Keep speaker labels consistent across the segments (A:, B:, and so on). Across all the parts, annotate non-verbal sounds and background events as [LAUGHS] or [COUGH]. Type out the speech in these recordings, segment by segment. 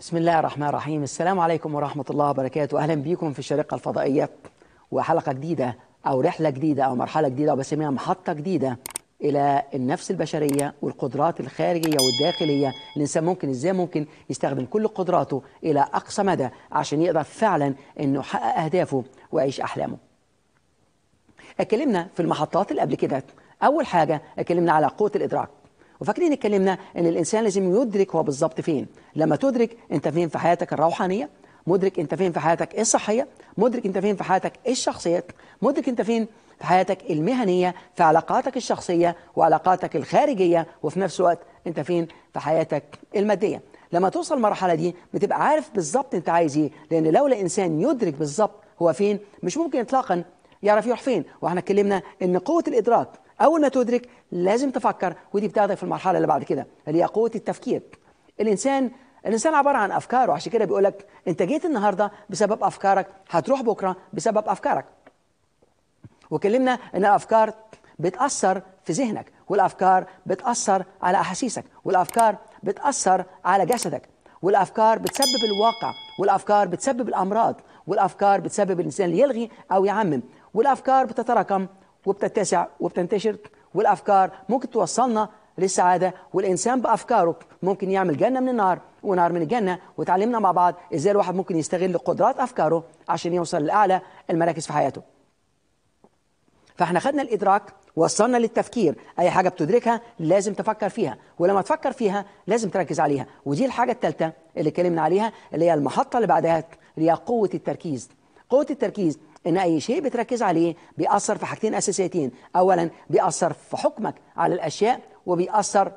A: بسم الله الرحمن الرحيم السلام عليكم ورحمة الله وبركاته أهلا بيكم في الشرقة الفضائية وحلقة جديدة أو رحلة جديدة أو مرحلة جديدة أو بسميها محطة جديدة إلى النفس البشرية والقدرات الخارجية والداخلية الإنسان ممكن إزاي ممكن يستخدم كل قدراته إلى أقصى مدى عشان يقدر فعلا إنه يحقق أهدافه ويعيش أحلامه اتكلمنا في المحطات اللي قبل كده أول حاجة اتكلمنا على قوة الإدراك وفاكرين اتكلمنا ان الانسان لازم يدرك هو بالظبط فين لما تدرك انت فين في حياتك الروحانيه مدرك انت فين في حياتك الصحيه مدرك انت فين في حياتك الشخصيه مدرك انت فين في حياتك المهنيه في علاقاتك الشخصيه وعلاقاتك الخارجيه وفي نفس الوقت انت فين في حياتك الماديه لما توصل المرحله دي بتبقى عارف بالظبط انت عايز ايه لان لولا انسان يدرك بالظبط هو فين مش ممكن اطلاقا يعرف يروح فين واحنا اتكلمنا ان قوه الادراك أول ما تدرك لازم تفكر ودي بتاخدك في المرحلة اللي بعد كده اللي هي قوة التفكير الإنسان الإنسان عبارة عن أفكار وعشان كده بيقول لك أنت جيت النهاردة بسبب أفكارك هتروح بكرة بسبب أفكارك وكلمنا أن الأفكار بتأثر في ذهنك والأفكار بتأثر على أحاسيسك والأفكار بتأثر على جسدك والأفكار بتسبب الواقع والأفكار بتسبب الأمراض والأفكار بتسبب الإنسان اللي يلغي أو يعمم والأفكار بتتراكم وبتتسع وبتنتشر والأفكار ممكن توصلنا للسعادة والإنسان بأفكاره ممكن يعمل جنة من النار ونار من الجنة وتعلمنا مع بعض إزاي الواحد ممكن يستغل قدرات أفكاره عشان يوصل لأعلى المراكز في حياته فاحنا خدنا الإدراك وصلنا للتفكير أي حاجة بتدركها لازم تفكر فيها ولما تفكر فيها لازم تركز عليها ودي الحاجة الثالثة اللي اتكلمنا عليها اللي هي المحطة اللي بعدها اللي هي قوة التركيز قوة التركيز ان اي شيء بتركز عليه بيأثر في حاجتين اساسيتين اولا بيأثر في حكمك على الاشياء وبيأثر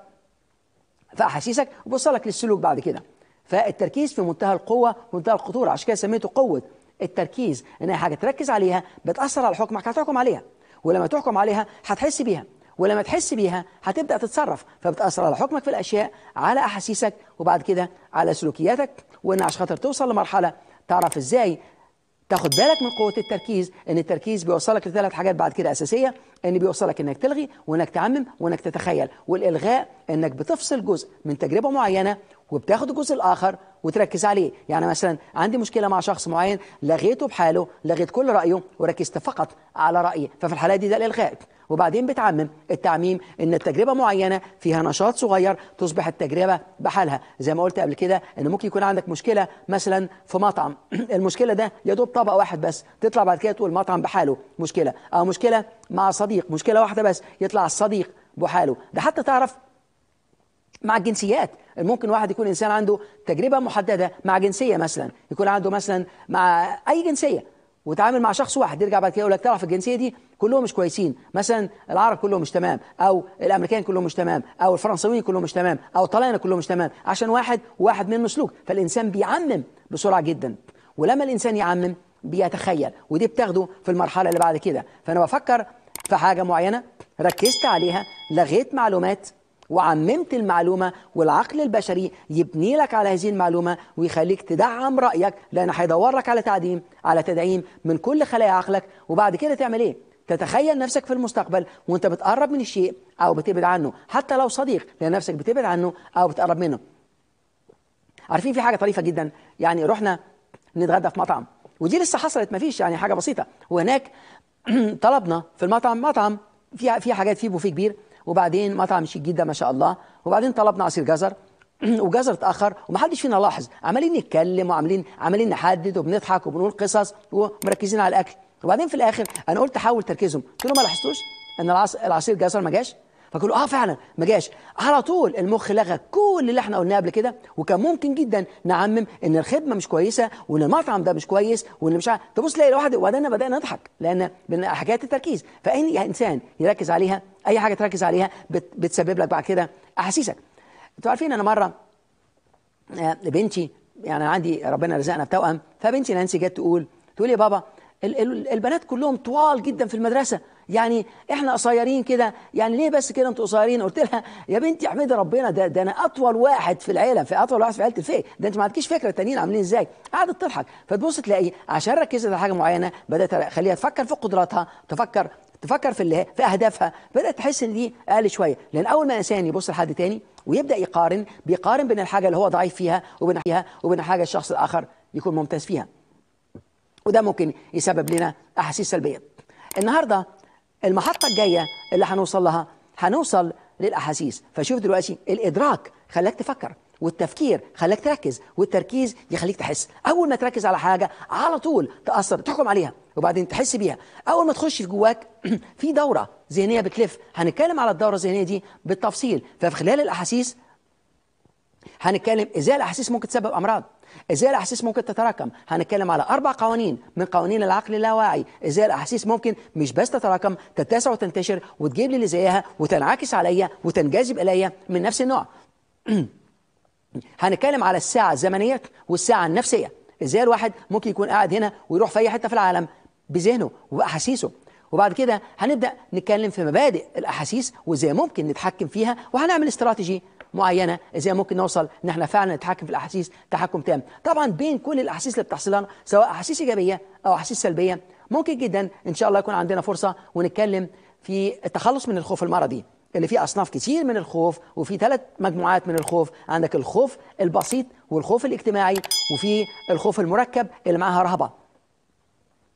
A: في احاسيسك وبيوصلك للسلوك بعد كده فالتركيز في منتهى القوه ومنتهى الخطوره عشان كده سميته قوه التركيز ان أي حاجه تركز عليها بتاثر على حكمك هتحكم عليها ولما تحكم عليها هتحس بيها ولما تحس بيها هتبدا تتصرف فبتاثر على حكمك في الاشياء على احاسيسك وبعد كده على سلوكياتك وان عشان خاطر توصل لمرحله تعرف ازاي تاخد بالك من قوه التركيز ان التركيز بيوصلك لثلاث حاجات بعد كده اساسيه ان بيوصلك انك تلغي وانك تعمم وانك تتخيل والالغاء انك بتفصل جزء من تجربه معينه وبتاخد الجزء الاخر وتركز عليه يعني مثلا عندي مشكله مع شخص معين لغيته بحاله لغيت كل رايه وركزت فقط على رايه ففي الحاله دي ده الالغاء وبعدين بتعمم التعميم ان التجربه معينه فيها نشاط صغير تصبح التجربه بحالها زي ما قلت قبل كده ان ممكن يكون عندك مشكله مثلا في مطعم [CLEARS THROAT] المشكله ده يا دوب طبق واحد بس تطلع بعد كده تقول مطعم بحاله مشكله او مشكله مع صديق مشكله واحده بس يطلع الصديق بحاله ده حتى تعرف مع الجنسيات ممكن واحد يكون انسان عنده تجربه محدده مع جنسيه مثلا يكون عنده مثلا مع اي جنسيه وتعامل مع شخص واحد يرجع بعد كده يقول لك تعرف الجنسيه دي كلهم مش كويسين مثلا العرب كلهم مش تمام او الامريكان كلهم مش تمام او الفرنساويين كلهم مش تمام او الطليانه كلهم مش تمام عشان واحد وواحد من مسلوك فالانسان بيعمم بسرعه جدا ولما الانسان يعمم بيتخيل ودي بتاخده في المرحله اللي بعد كده فانا بفكر في حاجه معينه ركزت عليها لغيت معلومات وعممت المعلومة والعقل البشري يبني لك على هذه المعلومة ويخليك تدعم رأيك لان هيدور لك على تعديم على تدعيم من كل خلايا عقلك وبعد كده تعمل إيه؟ تتخيل نفسك في المستقبل وانت بتقرب من الشيء او بتبعد عنه حتى لو صديق لان نفسك بتبعد عنه او بتقرب منه عارفين في حاجه طريفه جدا يعني رحنا نتغدى في مطعم ودي لسه حصلت ما فيش يعني حاجه بسيطه وهناك [CLEARS THROAT] طلبنا في المطعم مطعم فيها في حاجات فيه بوفيه كبير وبعدين مطعم شيك جدا ما شاء الله وبعدين طلبنا عصير جزر [CLEARS THROAT] وجزر اتاخر ومحدش فينا لاحظ عمالين نتكلم وعمالين عمالين نحدد وبنضحك وبنقول قصص ومركزين على الاكل وبعدين في الاخر انا قلت حاول تركيزهم قلت لهم ما لاحظتوش ان العصير جزر ما جاش فكله اه فعلا ما جاش على طول المخ لغى كل اللي احنا قلناه قبل كده وكان ممكن جدا نعمم ان الخدمه مش كويسه وان المطعم ده مش كويس وان مش عارف تبص تلاقي الواحد وبعدين بدانا نضحك لان حكايه التركيز فاي انسان يركز عليها اي حاجه تركز عليها بت... بتسبب لك بعد كده احاسيسك انتوا عارفين انا مره آه، بنتي يعني عندي ربنا رزقنا بتوأم فبنتي نانسي جت تقول تقول يا بابا البنات كلهم طوال جدا في المدرسه يعني احنا قصيرين كده يعني ليه بس كده انتوا قصيرين قلت لها يا بنتي احمدي ربنا ده ده انا اطول واحد في العيله في اطول واحد في عيله الفيه ده انت ما عندكيش فكره التانيين عاملين ازاي قعدت تضحك فتبص تلاقي عشان ركزت على حاجه معينه بدات اخليها تفكر في قدراتها تفكر تفكر في اللي في اهدافها بدات تحس ان دي اقل شويه لان اول ما انسان يبص لحد تاني ويبدا يقارن بيقارن بين الحاجه اللي هو ضعيف فيها وبين فيها وبين حاجه الشخص الاخر يكون ممتاز فيها وده ممكن يسبب لنا احاسيس سلبيه النهارده المحطة الجاية اللي هنوصل لها هنوصل للأحاسيس فشوف دلوقتي الإدراك خلاك تفكر والتفكير خلاك تركز والتركيز يخليك تحس اول ما تركز على حاجه على طول تاثر تحكم عليها وبعدين تحس بيها اول ما تخش في جواك [CLEARS THROAT] في دوره ذهنيه بتلف هنتكلم على الدوره الذهنيه دي بالتفصيل ففي خلال الاحاسيس هنتكلم ازاي الاحاسيس ممكن تسبب امراض ازاي الاحاسيس ممكن تتراكم هنتكلم على اربع قوانين من قوانين العقل اللاواعي ازاي الاحاسيس ممكن مش بس تتراكم تتسع وتنتشر وتجيب لي اللي زيها وتنعكس عليا وتنجذب اليا من نفس النوع [CLEARS THROAT] هنتكلم على الساعه الزمنيه والساعه النفسيه ازاي الواحد ممكن يكون قاعد هنا ويروح في اي حته في العالم بذهنه وباحاسيسه وبعد كده هنبدا نتكلم في مبادئ الاحاسيس وازاي ممكن نتحكم فيها وهنعمل استراتيجي معينه ازاي ممكن نوصل ان احنا فعلا نتحكم في الاحاسيس تحكم تام طبعا بين كل الاحاسيس اللي بتحصل لنا سواء احاسيس ايجابيه او احاسيس سلبيه ممكن جدا ان شاء الله يكون عندنا فرصه ونتكلم في التخلص من الخوف المرضي اللي فيه اصناف كتير من الخوف وفي ثلاث مجموعات من الخوف عندك الخوف البسيط والخوف الاجتماعي وفي الخوف المركب اللي معاها رهبه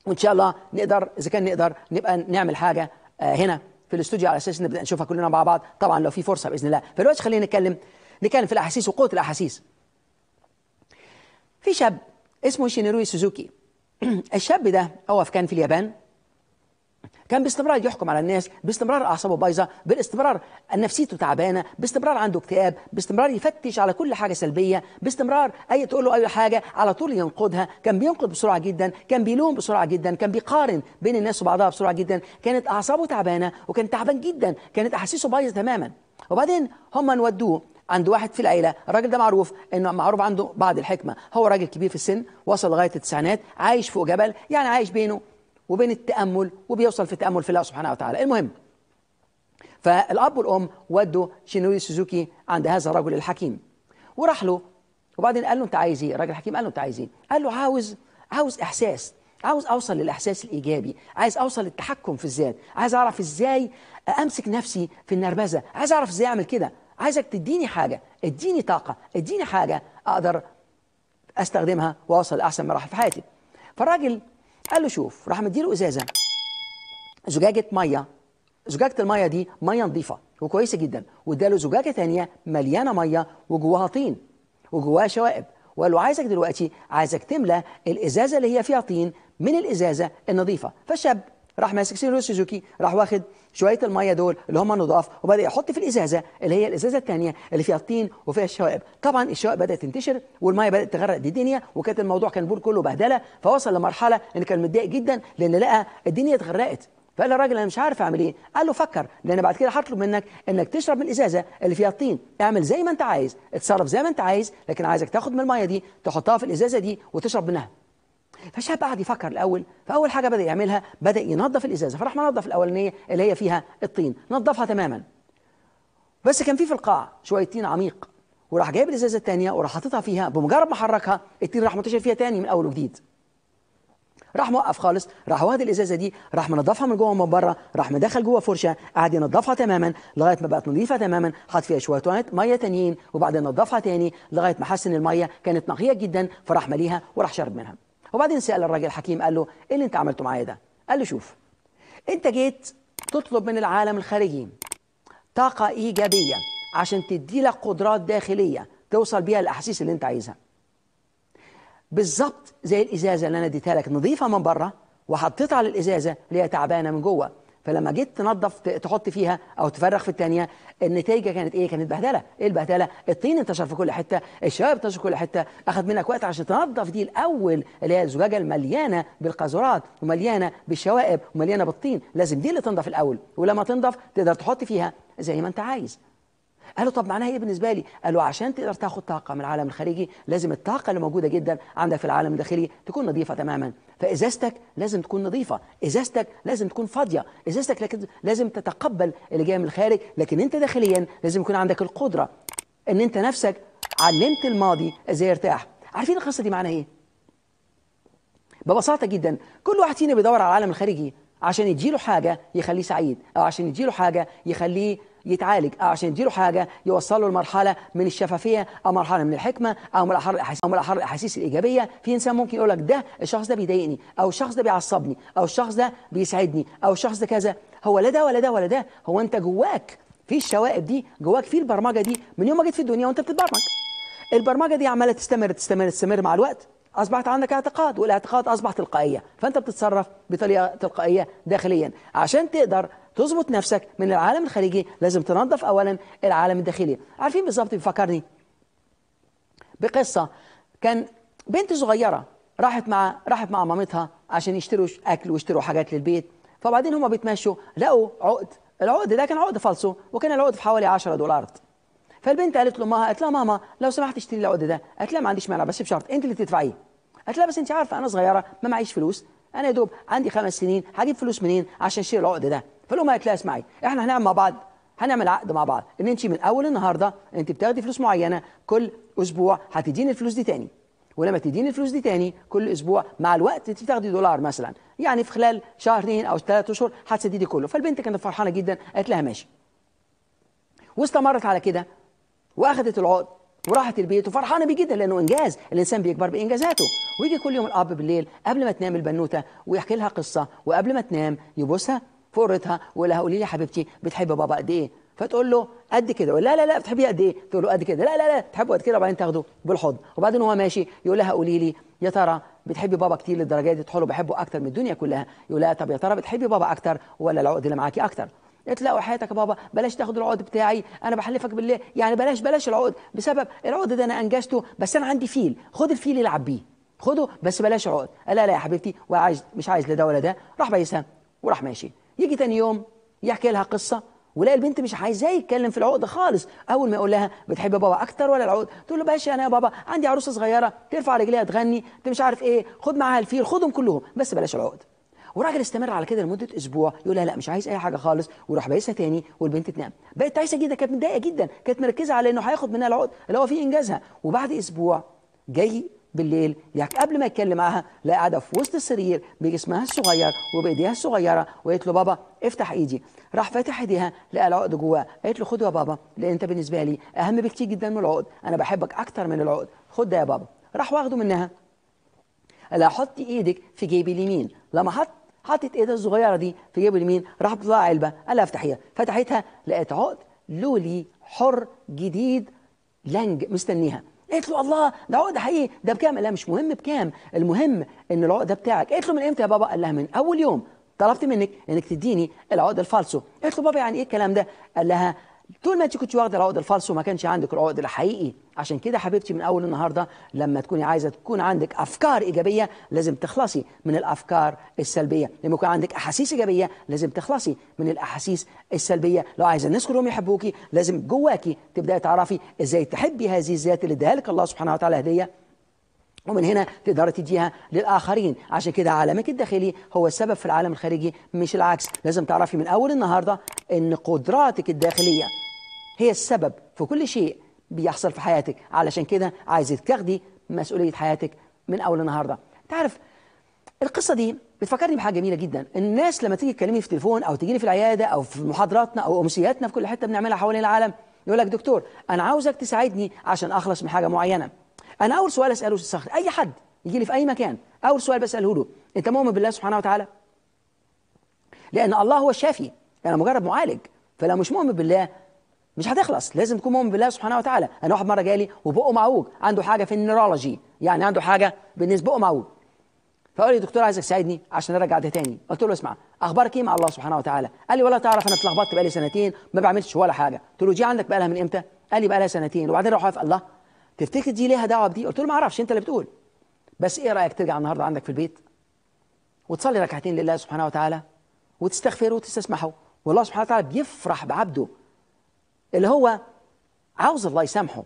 A: وان شاء الله نقدر اذا كان نقدر نبقى نعمل حاجه آه، هنا في الاستوديو على اساس نبدا نشوفها كلنا مع بعض طبعا لو في فرصه باذن الله فدلوقتي خلينا نتكلم نتكلم في الاحاسيس وقوه الاحاسيس في شاب اسمه شينيروي سوزوكي [CLEARS THROAT] الشاب ده هو كان في اليابان كان باستمرار يحكم على الناس باستمرار اعصابه بايظه باستمرار نفسيته تعبانه باستمرار عنده اكتئاب باستمرار يفتش على كل حاجه سلبيه باستمرار اي تقول له اي حاجه على طول ينقدها كان بينقد بسرعه جدا كان بيلوم بسرعه جدا كان بيقارن بين الناس وبعضها بسرعه جدا كانت اعصابه تعبانه وكان تعبان جدا كانت احاسيسه بايظه تماما وبعدين هم نودوه عند واحد في العيله الراجل ده معروف انه معروف عنده بعض الحكمه هو راجل كبير في السن وصل لغايه التسعينات عايش فوق جبل يعني عايش بينه وبين التامل وبيوصل في التامل في الله سبحانه وتعالى المهم فالاب والام ودوا شينوي سوزوكي عند هذا الرجل الحكيم وراح له وبعدين قال له انت عايز ايه الراجل الحكيم قال له انت عايز ايه قال له عاوز عاوز احساس عاوز اوصل للاحساس الايجابي عايز اوصل للتحكم في الذات عايز اعرف ازاي امسك نفسي في النربزه عايز اعرف ازاي اعمل كده عايزك تديني حاجه اديني طاقه اديني حاجه اقدر استخدمها واوصل لاحسن مراحل في حياتي فالراجل قال له شوف راح مديله ازازه زجاجه ميه زجاجه الميه دي ميه نظيفه وكويسه جدا واداله زجاجه ثانيه مليانه ميه وجواها طين وجواها شوائب وقال له عايزك دلوقتي عايزك تملى الازازه اللي هي فيها طين من الازازه النظيفه فالشاب راح ماسك سينرو سوزوكي راح واخد شويه الميه دول اللي هم نضاف وبدا يحط في الازازه اللي هي الازازه الثانيه اللي فيها الطين وفيها الشوائب طبعا الشوائب بدات تنتشر والميه بدات تغرق دي الدنيا وكانت الموضوع كان بول كله بهدله فوصل لمرحله ان كان متضايق جدا لان لقى الدنيا اتغرقت فقال للراجل انا مش عارف اعمل ايه قال له فكر لان بعد كده هطلب منك انك تشرب من الازازه اللي فيها الطين اعمل زي ما انت عايز اتصرف زي ما انت عايز لكن عايزك تاخد من الميه دي تحطها في الازازه دي وتشرب منها فشاب قعد يفكر الاول فاول حاجه بدا يعملها بدا ينظف الازازه فراح منظف الاولانيه اللي هي فيها الطين نظفها تماما بس كان في في القاع شويه طين عميق وراح جايب الازازه الثانيه وراح حاططها فيها بمجرد ما حركها الطين راح منتشر فيها تاني من اول وجديد راح موقف خالص راح واخد الازازه دي راح منظفها من جوه ومن بره راح مدخل جوه فرشه قعد ينظفها تماما لغايه ما بقت نظيفه تماما حط فيها شويه ميه تانيين وبعدين نظفها تاني لغايه ما حس ان الميه كانت نقيه جدا فراح مليها وراح شرب منها وبعدين سأل الراجل الحكيم قال له ايه اللي انت عملته معايا ده قال له شوف انت جيت تطلب من العالم الخارجي طاقة إيجابية عشان تدي لك قدرات داخلية توصل بيها الأحاسيس اللي انت عايزها بالظبط زي الإزازة اللي أنا اديتها لك نظيفة من بره وحطيتها على الإزازة اللي هي تعبانة من جوه فلما جيت تنظف تحط فيها او تفرغ في الثانيه النتيجه كانت ايه كانت بهدله ايه البهدله الطين انتشر في كل حته الشباب انتشر في كل حته اخذ منك وقت عشان تنظف دي الاول اللي هي الزجاجه المليانه بالقاذورات ومليانه بالشوائب ومليانه بالطين لازم دي اللي تنضف الاول ولما تنضف تقدر تحط فيها زي ما انت عايز قالوا طب معناها ايه بالنسبه لي قالوا عشان تقدر تاخد طاقه من العالم الخارجي لازم الطاقه اللي موجوده جدا عندك في العالم الداخلي تكون نظيفه تماما فازازتك لازم تكون نظيفه ازازتك لازم تكون فاضيه ازازتك لازم تتقبل اللي جاي من الخارج لكن انت داخليا لازم يكون عندك القدره ان انت نفسك علمت الماضي ازاي يرتاح عارفين القصه دي معناها ايه ببساطه جدا كل واحد فينا بيدور على العالم الخارجي عشان يديله حاجه يخليه سعيد او عشان يديله حاجه يخليه يتعالج أو آه، عشان يديله حاجة يوصله لمرحلة من الشفافية أو مرحلة من الحكمة أو مرحلة الأحاسيس الإيجابية في إنسان ممكن يقول لك ده الشخص ده بيضايقني أو الشخص ده بيعصبني أو الشخص ده بيسعدني أو الشخص ده كذا هو لا ده ولا ده ولا ده هو أنت جواك في الشوائب دي جواك في البرمجة دي من يوم ما جيت في الدنيا وأنت بتتبرمج البرمجة دي عمالة تستمر تستمر تستمر مع الوقت أصبحت عندك اعتقاد والاعتقاد أصبح تلقائية فأنت بتتصرف بطريقة تلقائية داخليا عشان تقدر تظبط نفسك من العالم الخارجي لازم تنظف أولا العالم الداخلي عارفين بالظبط بيفكرني بقصة كان بنت صغيرة راحت مع راحت مع مامتها عشان يشتروا أكل ويشتروا حاجات للبيت فبعدين هما بيتمشوا لقوا عقد العقد ده كان عقد فالصو وكان العقد في حوالي 10 دولار فالبنت قالت له امها قالت لها ماما لو سمحت اشتري لي العقد ده قالت لها ما عنديش مانع بس بشرط انت اللي تدفعيه قالت لها بس انت عارفه انا صغيره ما معيش فلوس انا يا دوب عندي خمس سنين هجيب فلوس منين عشان اشتري العقد ده فقال لهم لها اسمعي احنا هنعمل مع بعض هنعمل عقد مع بعض ان انت من اول النهارده انت بتاخدي فلوس معينه كل اسبوع هتديني الفلوس دي تاني ولما تديني الفلوس دي تاني كل اسبوع مع الوقت انت بتاخدي دولار مثلا يعني في خلال شهرين او ثلاث اشهر هتسددي كله فالبنت كانت فرحانه جدا قالت لها ماشي واستمرت على كده واخدت العقد وراحت البيت وفرحانه بيه جدا لانه انجاز الانسان بيكبر بانجازاته ويجي كل يوم الاب بالليل قبل ما تنام البنوته ويحكي لها قصه وقبل ما تنام يبوسها فرتها ولا قولي لي حبيبتي بتحب بابا قد ايه فتقول له قد كده لا لا لا بتحبيه قد ايه تقول له قد كده لا لا لا بتحبه قد كده وبعدين تاخده بالحضن وبعدين هو ماشي يقول لها قولي لي يا ترى بتحبي بابا كتير للدرجه دي تقول بحبه اكتر من الدنيا كلها يقول لها طب يا ترى بتحبي بابا اكتر ولا العقد اللي معاكي اكتر اطلقوا حياتك يا بابا بلاش تاخد العقد بتاعي انا بحلفك بالله يعني بلاش بلاش العقد بسبب العقد ده انا انجزته بس انا عندي فيل خد الفيل العب بيه خده بس بلاش عقد لا لا يا حبيبتي وعايز مش عايز لا ده ولا ده راح بيسها وراح ماشي يجي تاني يوم يحكي لها قصة ولا البنت مش عايزاه يتكلم في العقد خالص اول ما يقول لها بتحب بابا اكتر ولا العقد تقول له باشا انا يا بابا عندي عروسه صغيره ترفع رجليها تغني انت مش عارف ايه خد معاها الفيل خدهم كلهم بس بلاش العقد والراجل استمر على كده لمده اسبوع يقول لها لا مش عايز اي حاجه خالص وراح بايسها تاني والبنت تنام بقت تعيسه جدا كانت متضايقه جدا كانت مركزه على انه هياخد منها العقد اللي هو فيه انجازها وبعد اسبوع جاي بالليل يعني قبل ما يتكلم معاها لا قاعده في وسط السرير بجسمها الصغير وبايديها الصغيره وقالت له بابا افتح ايدي راح فاتح ايديها لقى العقد جواه قالت له خد يا بابا لان انت بالنسبه لي اهم بكتير جدا من العقد انا بحبك اكتر من العقد خد ده يا بابا راح واخده منها قال لها حطي ايدك في جيبي اليمين لما حط حطت ايدها الصغيره دي في جيبه اليمين راح طلع علبه قال لها افتحيها فتحتها لقيت عقد لولي حر جديد لانج مستنيها قالت له الله ده عقد حقيقي ده بكام لا مش مهم بكام المهم ان العقد ده بتاعك قالت له من امتى يا بابا قال لها من اول يوم طلبت منك انك تديني العقد الفالسو قالت له بابا يعني ايه الكلام ده قال لها طول ما انت كنت واخده العقد الفالسو وما كانش عندك العقد الحقيقي عشان كده حبيبتي من اول النهارده لما تكوني عايزه تكون عندك افكار ايجابيه لازم تخلصي من الافكار السلبيه لما يكون عندك احاسيس ايجابيه لازم تخلصي من الاحاسيس السلبيه لو عايزه الناس كلهم يحبوكي لازم جواكي تبداي تعرفي ازاي تحبي هذه الذات اللي اداها لك الله سبحانه وتعالى هديه ومن هنا تقدر تديها للآخرين عشان كده عالمك الداخلي هو السبب في العالم الخارجي مش العكس لازم تعرفي من أول النهاردة أن قدراتك الداخلية هي السبب في كل شيء بيحصل في حياتك علشان كده عايز تاخدي مسؤولية حياتك من أول النهاردة انت عارف القصة دي بتفكرني بحاجة جميلة جدا الناس لما تيجي تكلمني في التليفون أو تجيني في العيادة أو في محاضراتنا أو أمسياتنا في كل حتة بنعملها حوالين العالم يقول لك دكتور أنا عاوزك تساعدني عشان أخلص من حاجة معينة أنا أول سؤال أسأله الصخر أي حد يجي لي في أي مكان أول سؤال بسأله له أنت مؤمن بالله سبحانه وتعالى لأن الله هو الشافي أنا مجرد معالج فلو مش مؤمن بالله مش هتخلص لازم تكون مؤمن بالله سبحانه وتعالى انا واحد مره جالي وبقه معوج عنده حاجه في النيرولوجي يعني عنده حاجه بالنسبه بقه معوج فقال لي دكتور عايزك تساعدني عشان ارجع ده تاني قلت له اسمع اخبارك ايه مع الله سبحانه وتعالى قال لي ولا تعرف انا اتلخبطت بقالي سنتين ما بعملش ولا حاجه قلت له دي عندك بقالها من امتى قال لي بقالها سنتين وبعدين راح واقف الله تفتكر دي ليها دعوه بدي قلت له ما اعرفش انت اللي بتقول بس ايه رايك ترجع النهارده عندك في البيت وتصلي ركعتين لله سبحانه وتعالى وتستغفره وتستسمحه والله سبحانه وتعالى بيفرح بعبده اللي هو عاوز الله يسامحه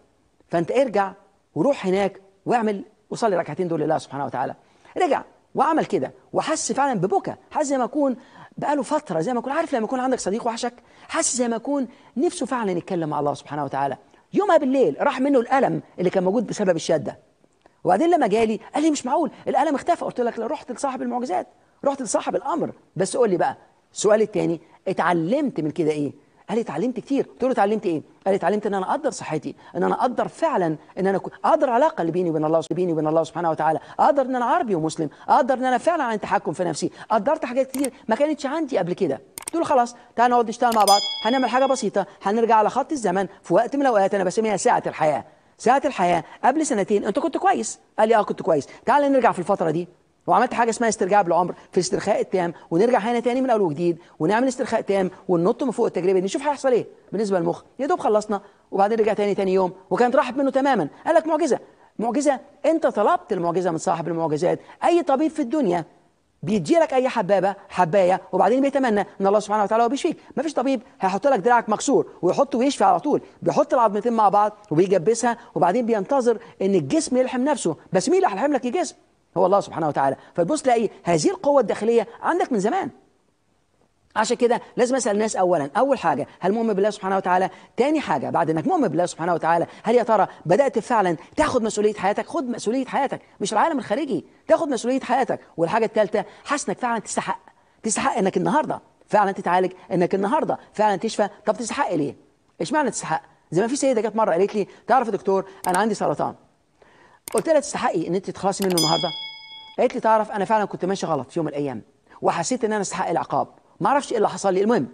A: فانت ارجع وروح هناك واعمل وصلي ركعتين دول لله سبحانه وتعالى رجع وعمل كده وحس فعلا ببكى حس زي ما يكون بقاله فتره زي ما يكون عارف لما يكون عندك صديق وحشك حس زي ما يكون نفسه فعلا يتكلم مع الله سبحانه وتعالى يومها بالليل راح منه الالم اللي كان موجود بسبب الشده وبعدين لما جالي قال لي مش معقول الالم اختفى قلت لك لا رحت لصاحب المعجزات رحت لصاحب الامر بس قول لي بقى السؤال الثاني اتعلمت من كده ايه قال لي اتعلمت كتير قلت له اتعلمت ايه قال لي اتعلمت ان انا اقدر صحتي ان انا اقدر فعلا ان انا اقدر علاقه اللي بيني وبين الله بيني وبين الله سبحانه وتعالى اقدر ان انا عربي ومسلم اقدر ان انا فعلا عن تحكم في نفسي قدرت حاجات كتير ما كانتش عندي قبل كده قلت له خلاص تعالى نقعد نشتغل مع بعض هنعمل حاجه بسيطه هنرجع على خط الزمن في وقت من الاوقات انا بسميها ساعه الحياه ساعه الحياه قبل سنتين انت كنت كويس قال لي اه كنت كويس تعال نرجع في الفتره دي وعملت حاجه اسمها استرجاع بالعمر في استرخاء التام ونرجع هنا تاني من اول وجديد ونعمل استرخاء تام وننط من فوق التجربه نشوف هيحصل ايه بالنسبه للمخ يا دوب خلصنا وبعدين رجع تاني تاني يوم وكانت راحت منه تماما قال لك معجزه معجزه انت طلبت المعجزه من صاحب المعجزات اي طبيب في الدنيا بيدي لك اي حبابه حبايه وبعدين بيتمنى ان الله سبحانه وتعالى هو بيشفيك فيش طبيب هيحط لك دراعك مكسور ويحط ويشفي على طول بيحط العظمتين مع بعض وبيجبسها وبعدين بينتظر ان الجسم يلحم نفسه بس مين اللي هيلحم لك الجسم هو الله سبحانه وتعالى فتبص تلاقي هذه القوة الداخلية عندك من زمان عشان كده لازم اسال الناس اولا اول حاجه هل مؤمن بالله سبحانه وتعالى تاني حاجه بعد انك مؤمن بالله سبحانه وتعالى هل يا ترى بدات فعلا تاخد مسؤوليه حياتك خد مسؤوليه حياتك مش العالم الخارجي تاخد مسؤوليه حياتك والحاجه الثالثه حاسس انك فعلا تستحق تستحق انك النهارده فعلا تتعالج انك النهارده فعلا تشفى طب تستحق ليه ايش معنى تستحق زي ما في سيده جت مره قالت لي تعرف يا دكتور انا عندي سرطان قلت لها تستحقي ان انت تخلصي منه النهارده قالت لي تعرف انا فعلا كنت ماشي غلط في يوم من الايام وحسيت ان انا استحق العقاب ما اعرفش ايه اللي حصل لي المهم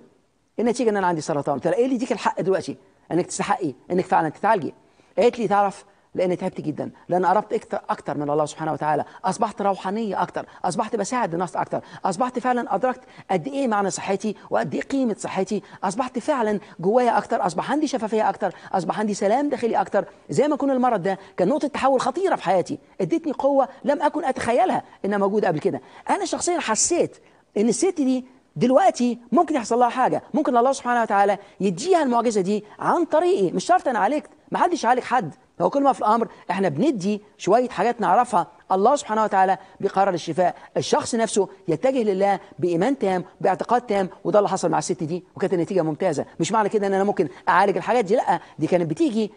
A: إيه النتيجه ان انا عندي سرطان قلت لها ايه اللي يديك الحق دلوقتي انك تستحقي انك فعلا تتعالجي قالت لي تعرف لأني تعبت جدا لأن قربت أكتر من الله سبحانه وتعالى أصبحت روحانية أكتر أصبحت بساعد الناس أكتر أصبحت فعلا أدركت قد إيه معنى صحتي وقد إيه قيمة صحتي أصبحت فعلا جوايا أكتر أصبح عندي شفافية أكتر أصبح عندي سلام داخلي أكتر زي ما يكون المرض ده كان نقطة تحول خطيرة في حياتي ادتني قوة لم أكن أتخيلها إنها موجودة قبل كده أنا شخصيا حسيت إن الست دي دلوقتي ممكن يحصل لها حاجه ممكن الله سبحانه وتعالى يديها المعجزه دي عن طريقي مش شرط انا عالجت ما حدش حد فهو كل ما في الأمر احنا بندي شوية حاجات نعرفها الله سبحانه وتعالى بيقرر الشفاء الشخص نفسه يتجه لله بإيمان تام باعتقاد تام وده اللي حصل مع الست دي وكانت النتيجة ممتازة مش معنى كده ان انا ممكن اعالج الحاجات دي لا دي كانت بتيجي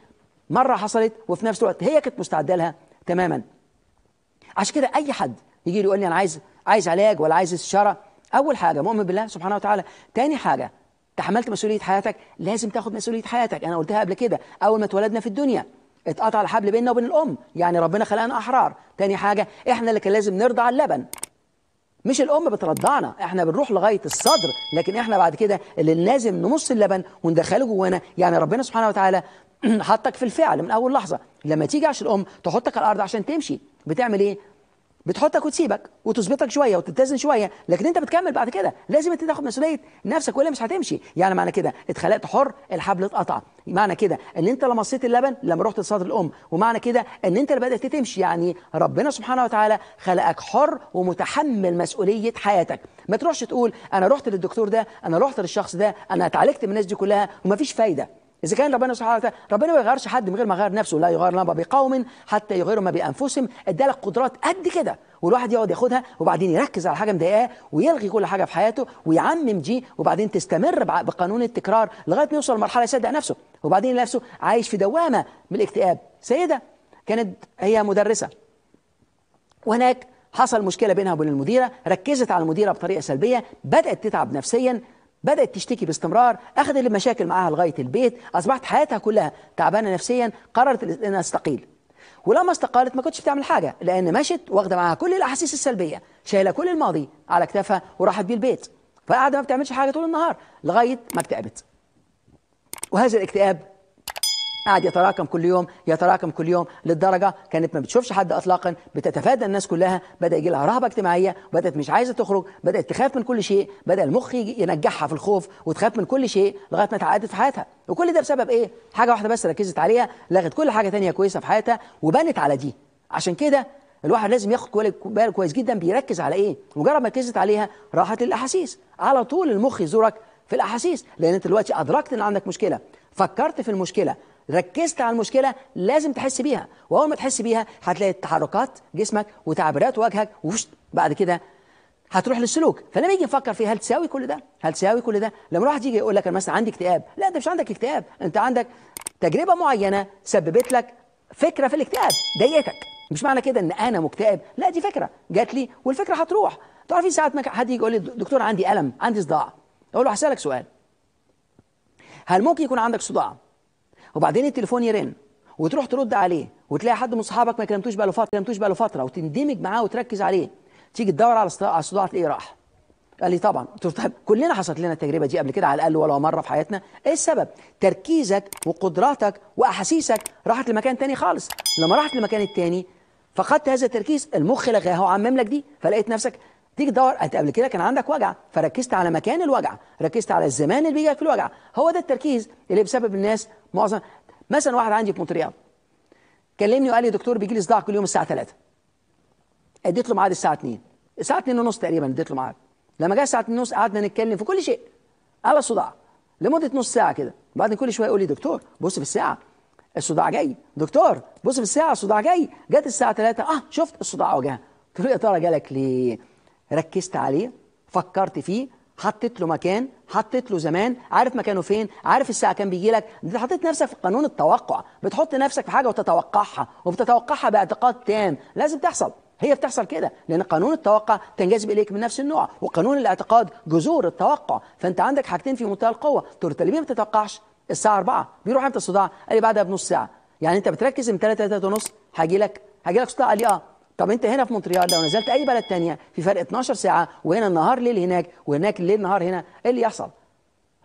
A: مرة حصلت وفي نفس الوقت هي كانت مستعدة لها تماما عشان كده اي حد يجي يقول لي انا عايز عايز علاج ولا عايز استشاره اول حاجه مؤمن بالله سبحانه وتعالى تاني حاجه تحملت مسؤوليه حياتك لازم تاخد مسؤوليه حياتك انا قلتها قبل كده اول ما اتولدنا في الدنيا اتقطع الحبل بيننا وبين الام يعني ربنا خلقنا احرار تاني حاجه احنا اللي كان لازم نرضع اللبن مش الام بترضعنا احنا بنروح لغايه الصدر لكن احنا بعد كده اللي لازم نمص اللبن وندخله جوانا يعني ربنا سبحانه وتعالى [CLEARS THROAT] حطك في الفعل من اول لحظه لما تيجي عشان الام تحطك على الارض عشان تمشي بتعمل ايه بتحطك وتسيبك وتظبطك شويه وتتزن شويه لكن انت بتكمل بعد كده لازم انت تاخد مسؤوليه نفسك ولا مش هتمشي يعني معنى كده اتخلقت حر الحبل اتقطع معنى كده ان انت لمصيت اللبن لما رحت لصدر الام ومعنى كده ان انت اللي بدات تمشي يعني ربنا سبحانه وتعالى خلقك حر ومتحمل مسؤوليه حياتك ما تروحش تقول انا رحت للدكتور ده انا رحت للشخص ده انا اتعالجت من الناس دي كلها ومفيش فايده اذا كان ربنا سبحانه وتعالى ربنا ما يغيرش حد من غير ما يغير نفسه لا يغير ما بقوم حتى يغيروا ما بانفسهم ادالك قدرات قد كده والواحد يقعد ياخدها وبعدين يركز على حاجه مضايقاه ويلغي كل حاجه في حياته ويعمم دي وبعدين تستمر بقانون التكرار لغايه ما يوصل لمرحله يصدق نفسه وبعدين نفسه عايش في دوامه من الاكتئاب سيده كانت هي مدرسه وهناك حصل مشكله بينها وبين المديره ركزت على المديره بطريقه سلبيه بدات تتعب نفسيا بدأت تشتكي باستمرار أخذت المشاكل معاها لغاية البيت أصبحت حياتها كلها تعبانة نفسيا قررت أنها تستقيل ولما استقالت ما كنتش بتعمل حاجة لأن مشت واخدة معاها كل الأحاسيس السلبية شايلة كل الماضي على اكتافها وراحت بيه البيت فقاعدة ما بتعملش حاجة طول النهار لغاية ما اكتئبت وهذا الاكتئاب قاعد يتراكم كل يوم يتراكم كل يوم للدرجه كانت ما بتشوفش حد اطلاقا بتتفادى الناس كلها بدا يجي لها رهبه اجتماعيه بدات مش عايزه تخرج بدات تخاف من كل شيء بدا المخ ينجحها في الخوف وتخاف من كل شيء لغايه ما تعادت في حياتها وكل ده بسبب ايه حاجه واحده بس ركزت عليها لغت كل حاجه ثانيه كويسه في حياتها وبنت على دي عشان كده الواحد لازم ياخد باله كويس جدا بيركز على ايه مجرد ما ركزت عليها راحت للاحاسيس على طول المخ يزورك في الاحاسيس لان انت دلوقتي ادركت ان عندك مشكله فكرت في المشكله ركزت على المشكله لازم تحس بيها واول ما تحس بيها هتلاقي تحركات جسمك وتعبيرات وجهك وفش بعد كده هتروح للسلوك فلما يجي نفكر فيه هل تساوي كل ده هل تساوي كل ده لما واحد يجي يقول لك انا مثلا عندي اكتئاب لا انت مش عندك اكتئاب انت عندك تجربه معينه سببت لك فكره في الاكتئاب ضايقتك مش معنى كده ان انا مكتئب لا دي فكره جات لي والفكره هتروح تعرفين ساعات ما حد يجي يقول لي دكتور عندي الم عندي صداع اقول له هسالك سؤال هل ممكن يكون عندك صداع وبعدين التليفون يرن وتروح ترد عليه وتلاقي حد من اصحابك ما كلمتوش بقاله فتره ما كلمتوش بقاله فتره وتندمج معاه وتركز عليه تيجي تدور على على الصداع تلاقيه راح قال لي طبعا طيب كلنا حصلت لنا التجربه دي قبل كده على الاقل ولا مره في حياتنا ايه السبب تركيزك وقدراتك واحاسيسك راحت لمكان تاني خالص لما راحت لمكان التاني فقدت هذا التركيز المخ لغاه وعمم لك دي فلقيت نفسك تيجي تدور انت قبل كده كان عندك وجع فركزت على مكان الوجع ركزت على الزمان اللي بيجي في الوجع هو ده التركيز اللي بسبب الناس معظم مثلا واحد عندي في مونتريال كلمني وقال لي دكتور بيجي لي صداع كل يوم الساعه 3 اديت له ميعاد الساعه 2 الساعه 2 ونص تقريبا اديت له ميعاد لما جه الساعه 2 ونص قعدنا نتكلم في كل شيء على الصداع لمده نص ساعه كده بعدين كل شويه يقول لي دكتور بص في الساعه الصداع جاي دكتور بص في الساعه الصداع جاي جت الساعه 3 اه شفت الصداع وجهها قلت له يا ترى جالك ليه ركزت عليه فكرت فيه حطيت له مكان حطيت له زمان عارف مكانه فين عارف الساعه كان بيجي لك انت حطيت نفسك في قانون التوقع بتحط نفسك في حاجه وتتوقعها وبتتوقعها باعتقاد تام لازم تحصل هي بتحصل كده لان قانون التوقع تنجذب اليك من نفس النوع وقانون الاعتقاد جذور التوقع فانت عندك حاجتين في منتهى القوه تقول لي ليه ما بتتوقعش الساعه 4 بيروح امتى الصداع قال لي بعدها بنص ساعه يعني انت بتركز من 3 3 ونص هاجي لك هاجي لك صداع قال لي اه طب انت هنا في مونتريال لو نزلت اي بلد تانية في فرق 12 ساعه وهنا النهار ليل هناك وهناك الليل نهار هنا ايه اللي يحصل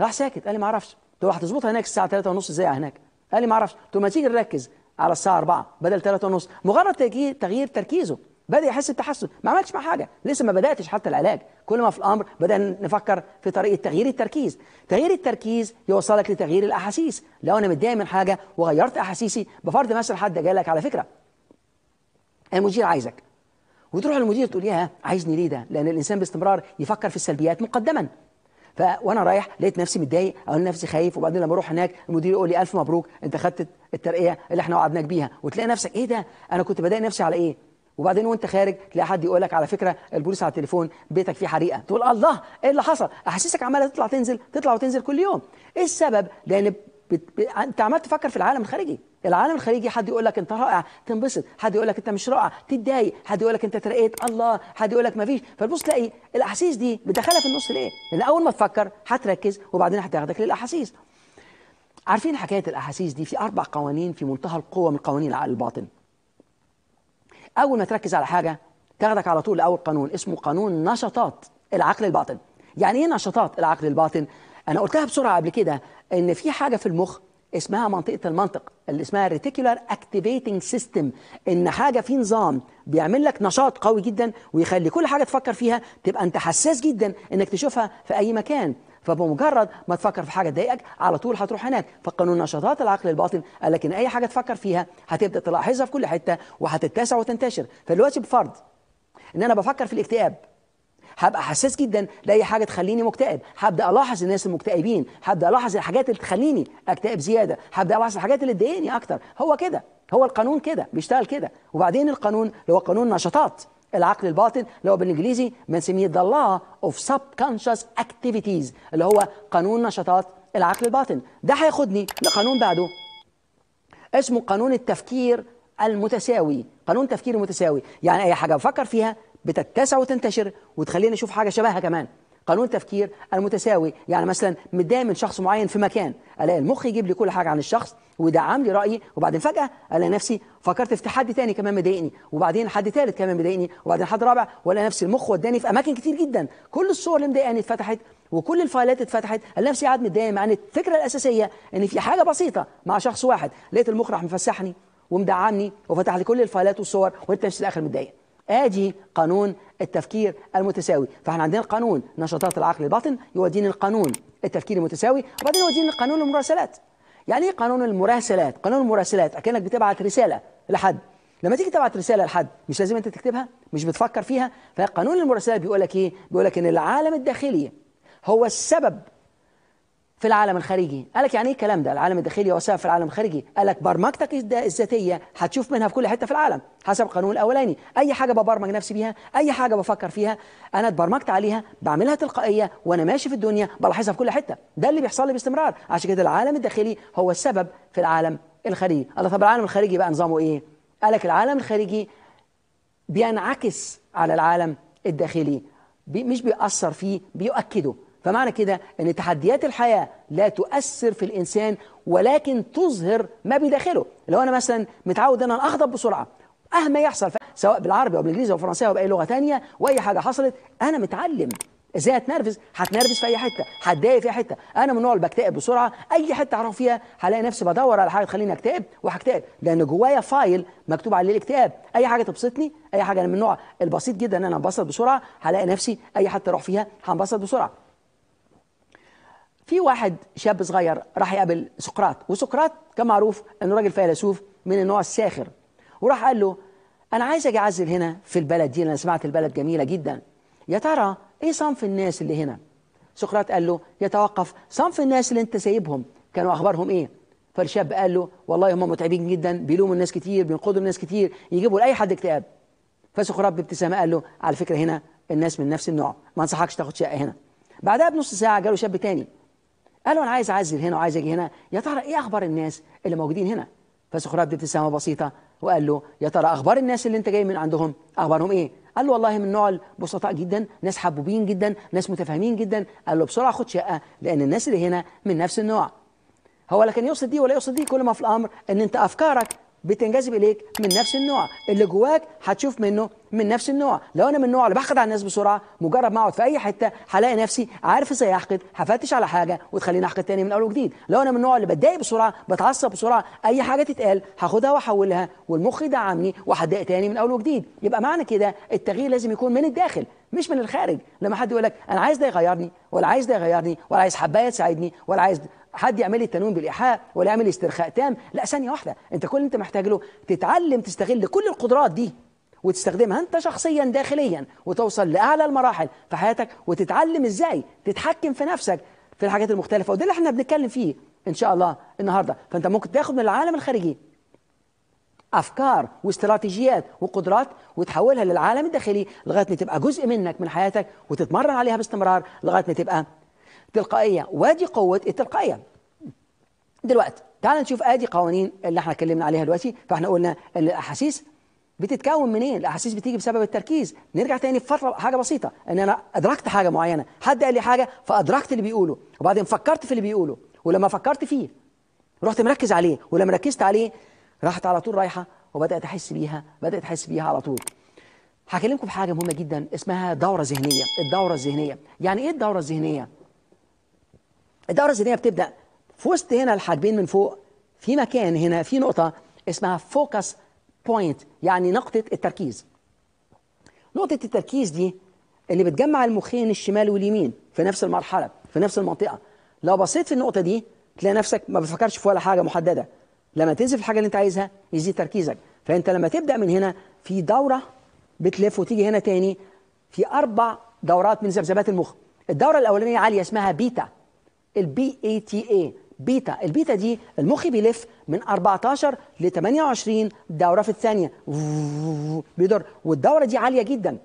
A: راح ساكت قال لي ما اعرفش قلت له هتظبطها هناك الساعه 3 ونص ازاي هناك قال لي ما اعرفش قلت له ما تيجي نركز على الساعه 4 بدل 3 ونص مجرد تغيير تغيير تركيزه بدا يحس بتحسن ما عملتش مع حاجه لسه ما بداتش حتى العلاج كل ما في الامر بدأنا نفكر في طريقه تغيير التركيز تغيير التركيز يوصلك لتغيير الاحاسيس لو انا متضايق من حاجه وغيرت احاسيسي بفرض مثلا حد جالك على فكره المدير عايزك وتروح للمدير تقول ليها عايزني ليه ده لان الانسان باستمرار يفكر في السلبيات مقدما ف وانا رايح لقيت نفسي متضايق او نفسي خايف وبعدين لما اروح هناك المدير يقول لي الف مبروك انت خدت الترقيه اللي احنا وعدناك بيها وتلاقي نفسك ايه ده انا كنت بضايق نفسي على ايه وبعدين وانت خارج تلاقي حد يقول لك على فكره البوليس على التليفون بيتك فيه حريقه تقول الله ايه اللي حصل احسسك عماله تطلع تنزل تطلع وتنزل كل يوم ايه السبب لان بت... ب... انت عمال تفكر في العالم الخارجي العالم الخارجي حد يقول لك انت رائع تنبسط حد يقول لك انت مش رائع تتضايق حد يقول لك انت ترقيت الله حد يقول لك ما فيش فتبص تلاقي الاحاسيس دي بتدخلها في النص ليه لان اول ما تفكر هتركز وبعدين هتاخدك للاحاسيس عارفين حكايه الاحاسيس دي في اربع قوانين في منتهى القوه من قوانين العقل الباطن اول ما تركز على حاجه تاخدك على طول لاول قانون اسمه قانون نشاطات العقل الباطن يعني ايه نشاطات العقل الباطن انا قلتها بسرعه قبل كده ان في حاجه في المخ اسمها منطقه المنطق اللي اسمها ريتيكولار اكتيفيتنج سيستم ان حاجه في نظام بيعمل لك نشاط قوي جدا ويخلي كل حاجه تفكر فيها تبقى انت حساس جدا انك تشوفها في اي مكان فبمجرد ما تفكر في حاجه تضايقك على طول هتروح هناك فقانون نشاطات العقل الباطن قال لك ان اي حاجه تفكر فيها هتبدا تلاحظها في كل حته وهتتسع وتنتشر فدلوقتي بفرض ان انا بفكر في الاكتئاب هبقى حساس جدا لاي حاجه تخليني مكتئب هبدا الاحظ الناس المكتئبين هبدا الاحظ الحاجات اللي تخليني اكتئب زياده هبدا الاحظ الحاجات اللي تضايقني اكتر هو كده هو القانون كده بيشتغل كده وبعدين القانون اللي هو قانون نشاطات العقل الباطن اللي هو بالانجليزي بنسميه ذا لا اوف سب كونشس اكتيفيتيز اللي هو قانون نشاطات العقل الباطن ده هياخدني لقانون بعده اسمه قانون التفكير المتساوي قانون تفكير متساوي يعني اي حاجه بفكر فيها بتتسع وتنتشر وتخلينا نشوف حاجه شبهها كمان قانون التفكير المتساوي يعني مثلا متضايق من شخص معين في مكان الاقي المخ يجيب لي كل حاجه عن الشخص ويدعم لي رايي وبعدين فجاه الاقي نفسي فكرت في حد تاني كمان مضايقني وبعدين حد ثالث كمان مضايقني وبعدين حد رابع والاقي نفسي المخ وداني في اماكن كتير جدا كل الصور اللي مضايقاني اتفتحت وكل الفايلات اتفتحت الاقي نفسي قاعد متضايق مع ان الفكره الاساسيه ان في حاجه بسيطه مع شخص واحد لقيت المخ راح مفسحني ومدعمني وفتح لي كل الفايلات والصور وانت في الاخر متضايق ادي قانون التفكير المتساوي فاحنا عندنا القانون نشاطات العقل الباطن يودينا القانون التفكير المتساوي وبعدين يودينا القانون المراسلات يعني ايه قانون المراسلات قانون المراسلات اكنك بتبعت رساله لحد لما تيجي تبعت رساله لحد مش لازم انت تكتبها مش بتفكر فيها فقانون المراسلات بيقول لك ايه بيقول لك ان العالم الداخلي هو السبب في العالم الخارجي قال لك يعني ايه الكلام ده العالم الداخلي وسائل في العالم الخارجي قال لك برمجتك الذاتيه هتشوف منها في كل حته في العالم حسب القانون الاولاني اي حاجه ببرمج نفسي بيها اي حاجه بفكر فيها انا اتبرمجت عليها بعملها تلقائيه وانا ماشي في الدنيا بلاحظها في كل حته ده اللي بيحصل لي باستمرار عشان كده العالم الداخلي هو السبب في العالم الخارجي الله طب العالم الخارجي بقى نظامه ايه قال لك العالم الخارجي بينعكس على العالم الداخلي بي مش بيأثر فيه بيؤكده فمعنى كده أن تحديات الحياة لا تؤثر في الإنسان ولكن تظهر ما بداخله لو أنا مثلا متعود أن أنا أغضب بسرعة مهما يحصل سواء بالعربي أو بالإنجليزي أو بالفرنسية أو بأي لغة تانية وأي حاجة حصلت أنا متعلم ازاي اتنرفز هتنرفز في اي حته هتضايق في اي حته انا من النوع اللي بكتئب بسرعه اي حته اعرف فيها هلاقي نفسي بدور على حاجه تخليني اكتئب وهكتئب لان جوايا فايل مكتوب عليه الاكتئاب اي حاجه تبسطني اي حاجه انا من النوع البسيط جدا ان انا انبسط بسرعه هلاقي نفسي اي حته اروح فيها هنبسط بسرعه في واحد شاب صغير راح يقابل سقراط وسقراط معروف انه راجل فيلسوف من النوع الساخر وراح قال له انا عايزك اعزل هنا في البلد دي انا سمعت البلد جميله جدا يا ترى ايه صنف الناس اللي هنا سقراط قال له يتوقف صنف الناس اللي انت سايبهم كانوا اخبارهم ايه فالشاب قال له والله هم متعبين جدا بيلوموا الناس كتير بينقضوا الناس كتير يجيبوا لاي حد اكتئاب فسقراط بابتسامه قال له على فكره هنا الناس من نفس النوع ما انصحكش تاخد شقه هنا بعدها بنص ساعه جاله شاب تاني قالوا انا عايز اعزل هنا وعايز اجي هنا يا ترى ايه اخبار الناس اللي موجودين هنا فسخريه بابتسامه بسيطه وقال له يا ترى اخبار الناس اللي انت جاي من عندهم اخبارهم ايه قال له والله من نوع البسطاء جدا ناس حبوبين جدا ناس متفاهمين جدا قال له بسرعه خد شقه لان الناس اللي هنا من نفس النوع هو لا كان يقصد دي ولا يقصد دي كل ما في الامر ان انت افكارك بتنجذب اليك من نفس النوع اللي جواك هتشوف منه من نفس النوع لو انا من النوع اللي بحقد على الناس بسرعه مجرد ما اقعد في اي حته هلاقي نفسي عارف ازاي احقد هفتش على حاجه وتخليني احقد تاني من اول وجديد لو انا من النوع اللي بتضايق بسرعه بتعصب بسرعه اي حاجه تتقال هاخدها واحولها والمخ يدعمني وهتضايق تاني من اول وجديد يبقى معنى كده التغيير لازم يكون من الداخل مش من الخارج لما حد يقول لك انا عايز ده يغيرني ولا عايز ده يغيرني ولا عايز حبايه تساعدني ولا عايز حد يعمل لي التنويم بالايحاء ولا يعمل استرخاء تام لا ثانيه واحده انت كل اللي انت محتاج له تتعلم تستغل كل القدرات دي وتستخدمها انت شخصيا داخليا وتوصل لاعلى المراحل في حياتك وتتعلم ازاي تتحكم في نفسك في الحاجات المختلفه وده اللي احنا بنتكلم فيه ان شاء الله النهارده فانت ممكن تاخد من العالم الخارجي افكار واستراتيجيات وقدرات وتحولها للعالم الداخلي لغايه ما تبقى جزء منك من حياتك وتتمرن عليها باستمرار لغايه ما تبقى تلقائيه وادي قوه التلقائيه دلوقتي تعال نشوف ادي قوانين اللي احنا اتكلمنا عليها دلوقتي فاحنا قلنا الاحاسيس بتتكون منين الاحاسيس بتيجي بسبب التركيز نرجع تاني فتره حاجه بسيطه ان انا ادركت حاجه معينه حد قال لي حاجه فادركت اللي بيقوله وبعدين فكرت في اللي بيقوله ولما فكرت فيه رحت مركز عليه ولما ركزت عليه راحت على طول رايحه وبدات احس بيها بدات احس بيها على طول هكلمكم في حاجه مهمه جدا اسمها دوره ذهنيه الدوره الذهنيه يعني ايه الدوره الذهنيه الدوره الذهنيه بتبدا في وسط هنا الحاجبين من فوق في مكان هنا في نقطه اسمها فوكس بوينت يعني نقطه التركيز نقطه التركيز دي اللي بتجمع المخين الشمال واليمين في نفس المرحله في نفس المنطقه لو بصيت في النقطه دي تلاقي نفسك ما بتفكرش في ولا حاجه محدده لما تنزل في الحاجه اللي انت عايزها يزيد تركيزك فانت لما تبدا من هنا في دوره بتلف وتيجي هنا تاني في اربع دورات من ذبذبات المخ الدوره الاولانيه عاليه اسمها بيتا البي اي تي اي بيتا البيتا دي المخ بيلف من 14 ل 28 دوره في الثانيه بيدور والدوره دي عاليه جدا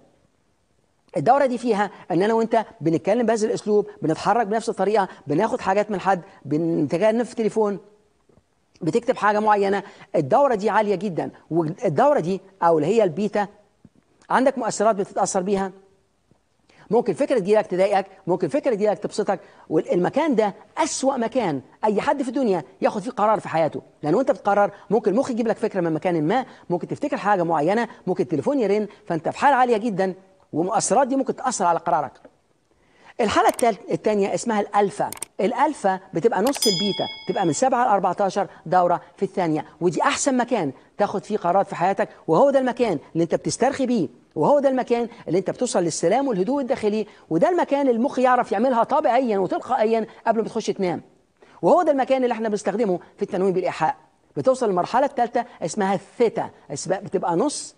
A: الدورة دي فيها ان انا وانت بنتكلم بهذا الاسلوب بنتحرك بنفس الطريقة بناخد حاجات من حد بنتكلم في تليفون بتكتب حاجة معينة الدورة دي عالية جدا والدورة دي او اللي هي البيتا عندك مؤثرات بتتأثر بيها ممكن فكره تجيلك تضايقك ممكن فكره تجيلك تبسطك والمكان ده اسوا مكان اي حد في الدنيا ياخد فيه قرار في حياته لان وانت بتقرر ممكن مخ يجيب لك فكره من مكان ما ممكن تفتكر حاجه معينه ممكن التليفون يرن فانت في حاله عاليه جدا ومؤثرات دي ممكن تاثر على قرارك الحالة الثانية اسمها الألفا الألفا بتبقى نص البيتا بتبقى من 7 ل 14 دورة في الثانية ودي أحسن مكان تاخد فيه قرارات في حياتك وهو ده المكان اللي انت بتسترخي بيه وهو ده المكان اللي انت بتوصل للسلام والهدوء الداخلي وده المكان المخ يعرف يعملها طبيعيا وتلقائيا قبل ما تخش تنام وهو ده المكان اللي احنا بنستخدمه في التنويم بالإيحاء بتوصل للمرحلة الثالثة اسمها الثيتا بتبقى نص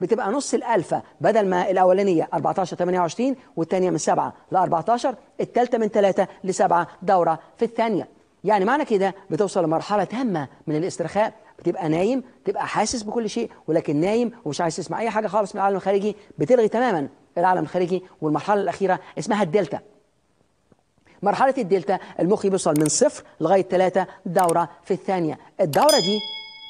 A: بتبقى نص الألفا بدل ما الأولانية 14 28 والثانية من 7 ل 14 الثالثة من 3 ل 7 دورة في الثانية يعني معنى كده بتوصل لمرحلة تامة من الاسترخاء بتبقى نايم بتبقى حاسس بكل شيء ولكن نايم ومش عايز تسمع اي حاجه خالص من العالم الخارجي بتلغي تماما العالم الخارجي والمرحله الاخيره اسمها الدلتا مرحله الدلتا المخ بيوصل من صفر لغايه ثلاثه دوره في الثانيه الدوره دي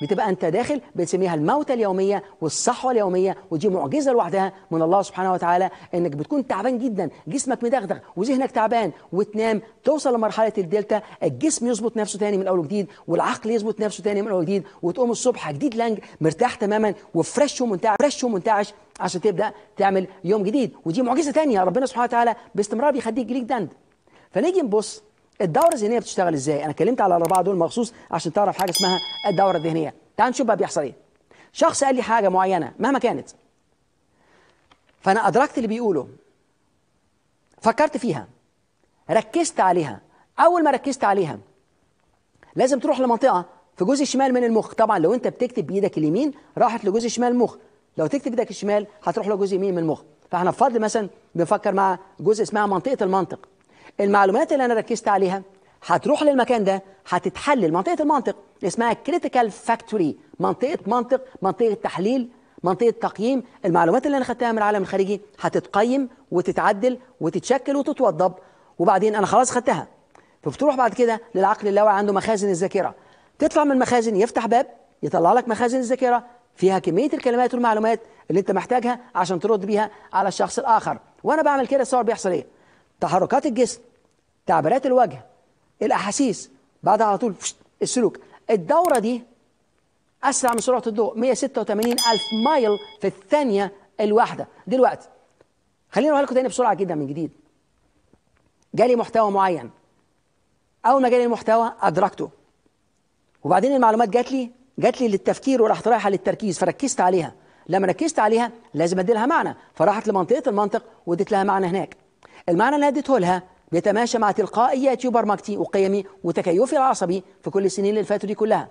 A: بتبقى انت داخل بتسميها الموتى اليومية والصحوة اليومية ودي معجزة لوحدها من الله سبحانه وتعالى انك بتكون تعبان جدا جسمك مدغدغ وذهنك تعبان وتنام توصل لمرحلة الدلتا الجسم يظبط نفسه تاني من اول وجديد والعقل يظبط نفسه تاني من اول وجديد وتقوم الصبح جديد لانج مرتاح تماما وفريش ومنتعش فريش ومنتعش عشان تبدا تعمل يوم جديد ودي معجزة تانية ربنا سبحانه وتعالى باستمرار بيخليك جليك دند فنيجي نبص الدوره الذهنيه بتشتغل ازاي انا كلمت على الاربعه دول مخصوص عشان تعرف حاجه اسمها الدوره الذهنيه تعال نشوف بقى بيحصل ايه شخص قال لي حاجه معينه مهما كانت فانا ادركت اللي بيقوله فكرت فيها ركزت عليها اول ما ركزت عليها لازم تروح لمنطقه في جزء الشمال من المخ طبعا لو انت بتكتب بايدك اليمين راحت لجزء شمال المخ لو تكتب بايدك الشمال هتروح لجزء يمين من المخ فاحنا بفضل مثلا بنفكر مع جزء اسمها منطقه المنطق المعلومات اللي انا ركزت عليها هتروح للمكان ده هتتحلل منطقه المنطق اسمها كريتيكال فاكتوري منطقه منطق منطقه تحليل منطقه تقييم المعلومات اللي انا خدتها من العالم الخارجي هتتقيم وتتعدل وتتشكل وتتوضب وبعدين انا خلاص خدتها فبتروح بعد كده للعقل اللاواعي عنده مخازن الذاكره تطلع من المخازن يفتح باب يطلع لك مخازن الذاكره فيها كميه الكلمات والمعلومات اللي انت محتاجها عشان ترد بيها على الشخص الاخر وانا بعمل كده صور بيحصل ايه تحركات الجسم تعبيرات الوجه الأحاسيس بعدها على طول السلوك الدورة دي أسرع من سرعة الضوء 186 ألف مايل في الثانية الواحدة دلوقتي خلينا أقول لكم تاني بسرعة جدا من جديد جالي محتوى معين أول ما جالي المحتوى أدركته وبعدين المعلومات جات لي جات لي للتفكير وراحت رايحة للتركيز فركزت عليها لما ركزت عليها لازم ادي لها معنى فراحت لمنطقة المنطق واديت لها معنى هناك المعنى اللي اديته لها بيتماشى مع تلقائيات وبرمجتي وقيمي وتكيفي العصبي في كل السنين اللي فاتوا دي كلها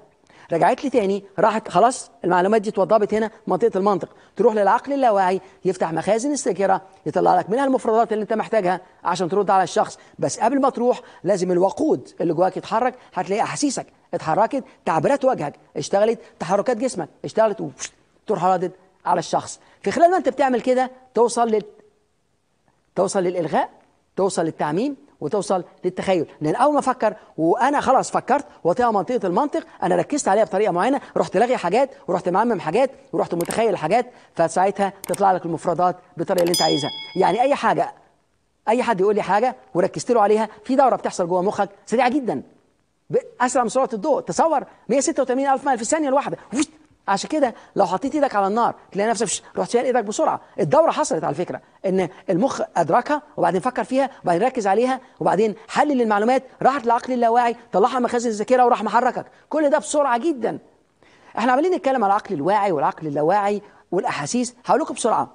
A: رجعت لي تاني راحت خلاص المعلومات دي اتوضبت هنا منطقه المنطق تروح للعقل اللاواعي يفتح مخازن الذاكره يطلع لك منها المفردات اللي انت محتاجها عشان ترد على الشخص بس قبل ما تروح لازم الوقود اللي جواك يتحرك هتلاقي احاسيسك اتحركت تعبيرات وجهك اشتغلت تحركات جسمك اشتغلت تروح ردت على الشخص في خلال ما انت بتعمل كده توصل لل توصل للإلغاء توصل للتعميم وتوصل للتخيل لان اول ما افكر وانا خلاص فكرت وطيها منطقه المنطق انا ركزت عليها بطريقه معينه رحت لاغي حاجات ورحت معمم حاجات ورحت متخيل حاجات فساعتها تطلع لك المفردات بالطريقه اللي انت عايزها يعني اي حاجه اي حد يقول لي حاجه وركزت له عليها في دوره بتحصل جوه مخك سريعه جدا اسرع من سرعه الضوء تصور 186 الف ميل في الثانيه الواحده عشان كده لو حطيت ايدك على النار تلاقي نفسك رحت شايل ايدك بسرعه الدوره حصلت على فكره ان المخ ادركها وبعدين فكر فيها وبعدين ركز عليها وبعدين حلل المعلومات راحت لعقل اللاواعي طلعها مخازن الذاكره وراح محركك كل ده بسرعه جدا احنا عمالين نتكلم على العقل الواعي والعقل اللاواعي والاحاسيس هقول لكم بسرعه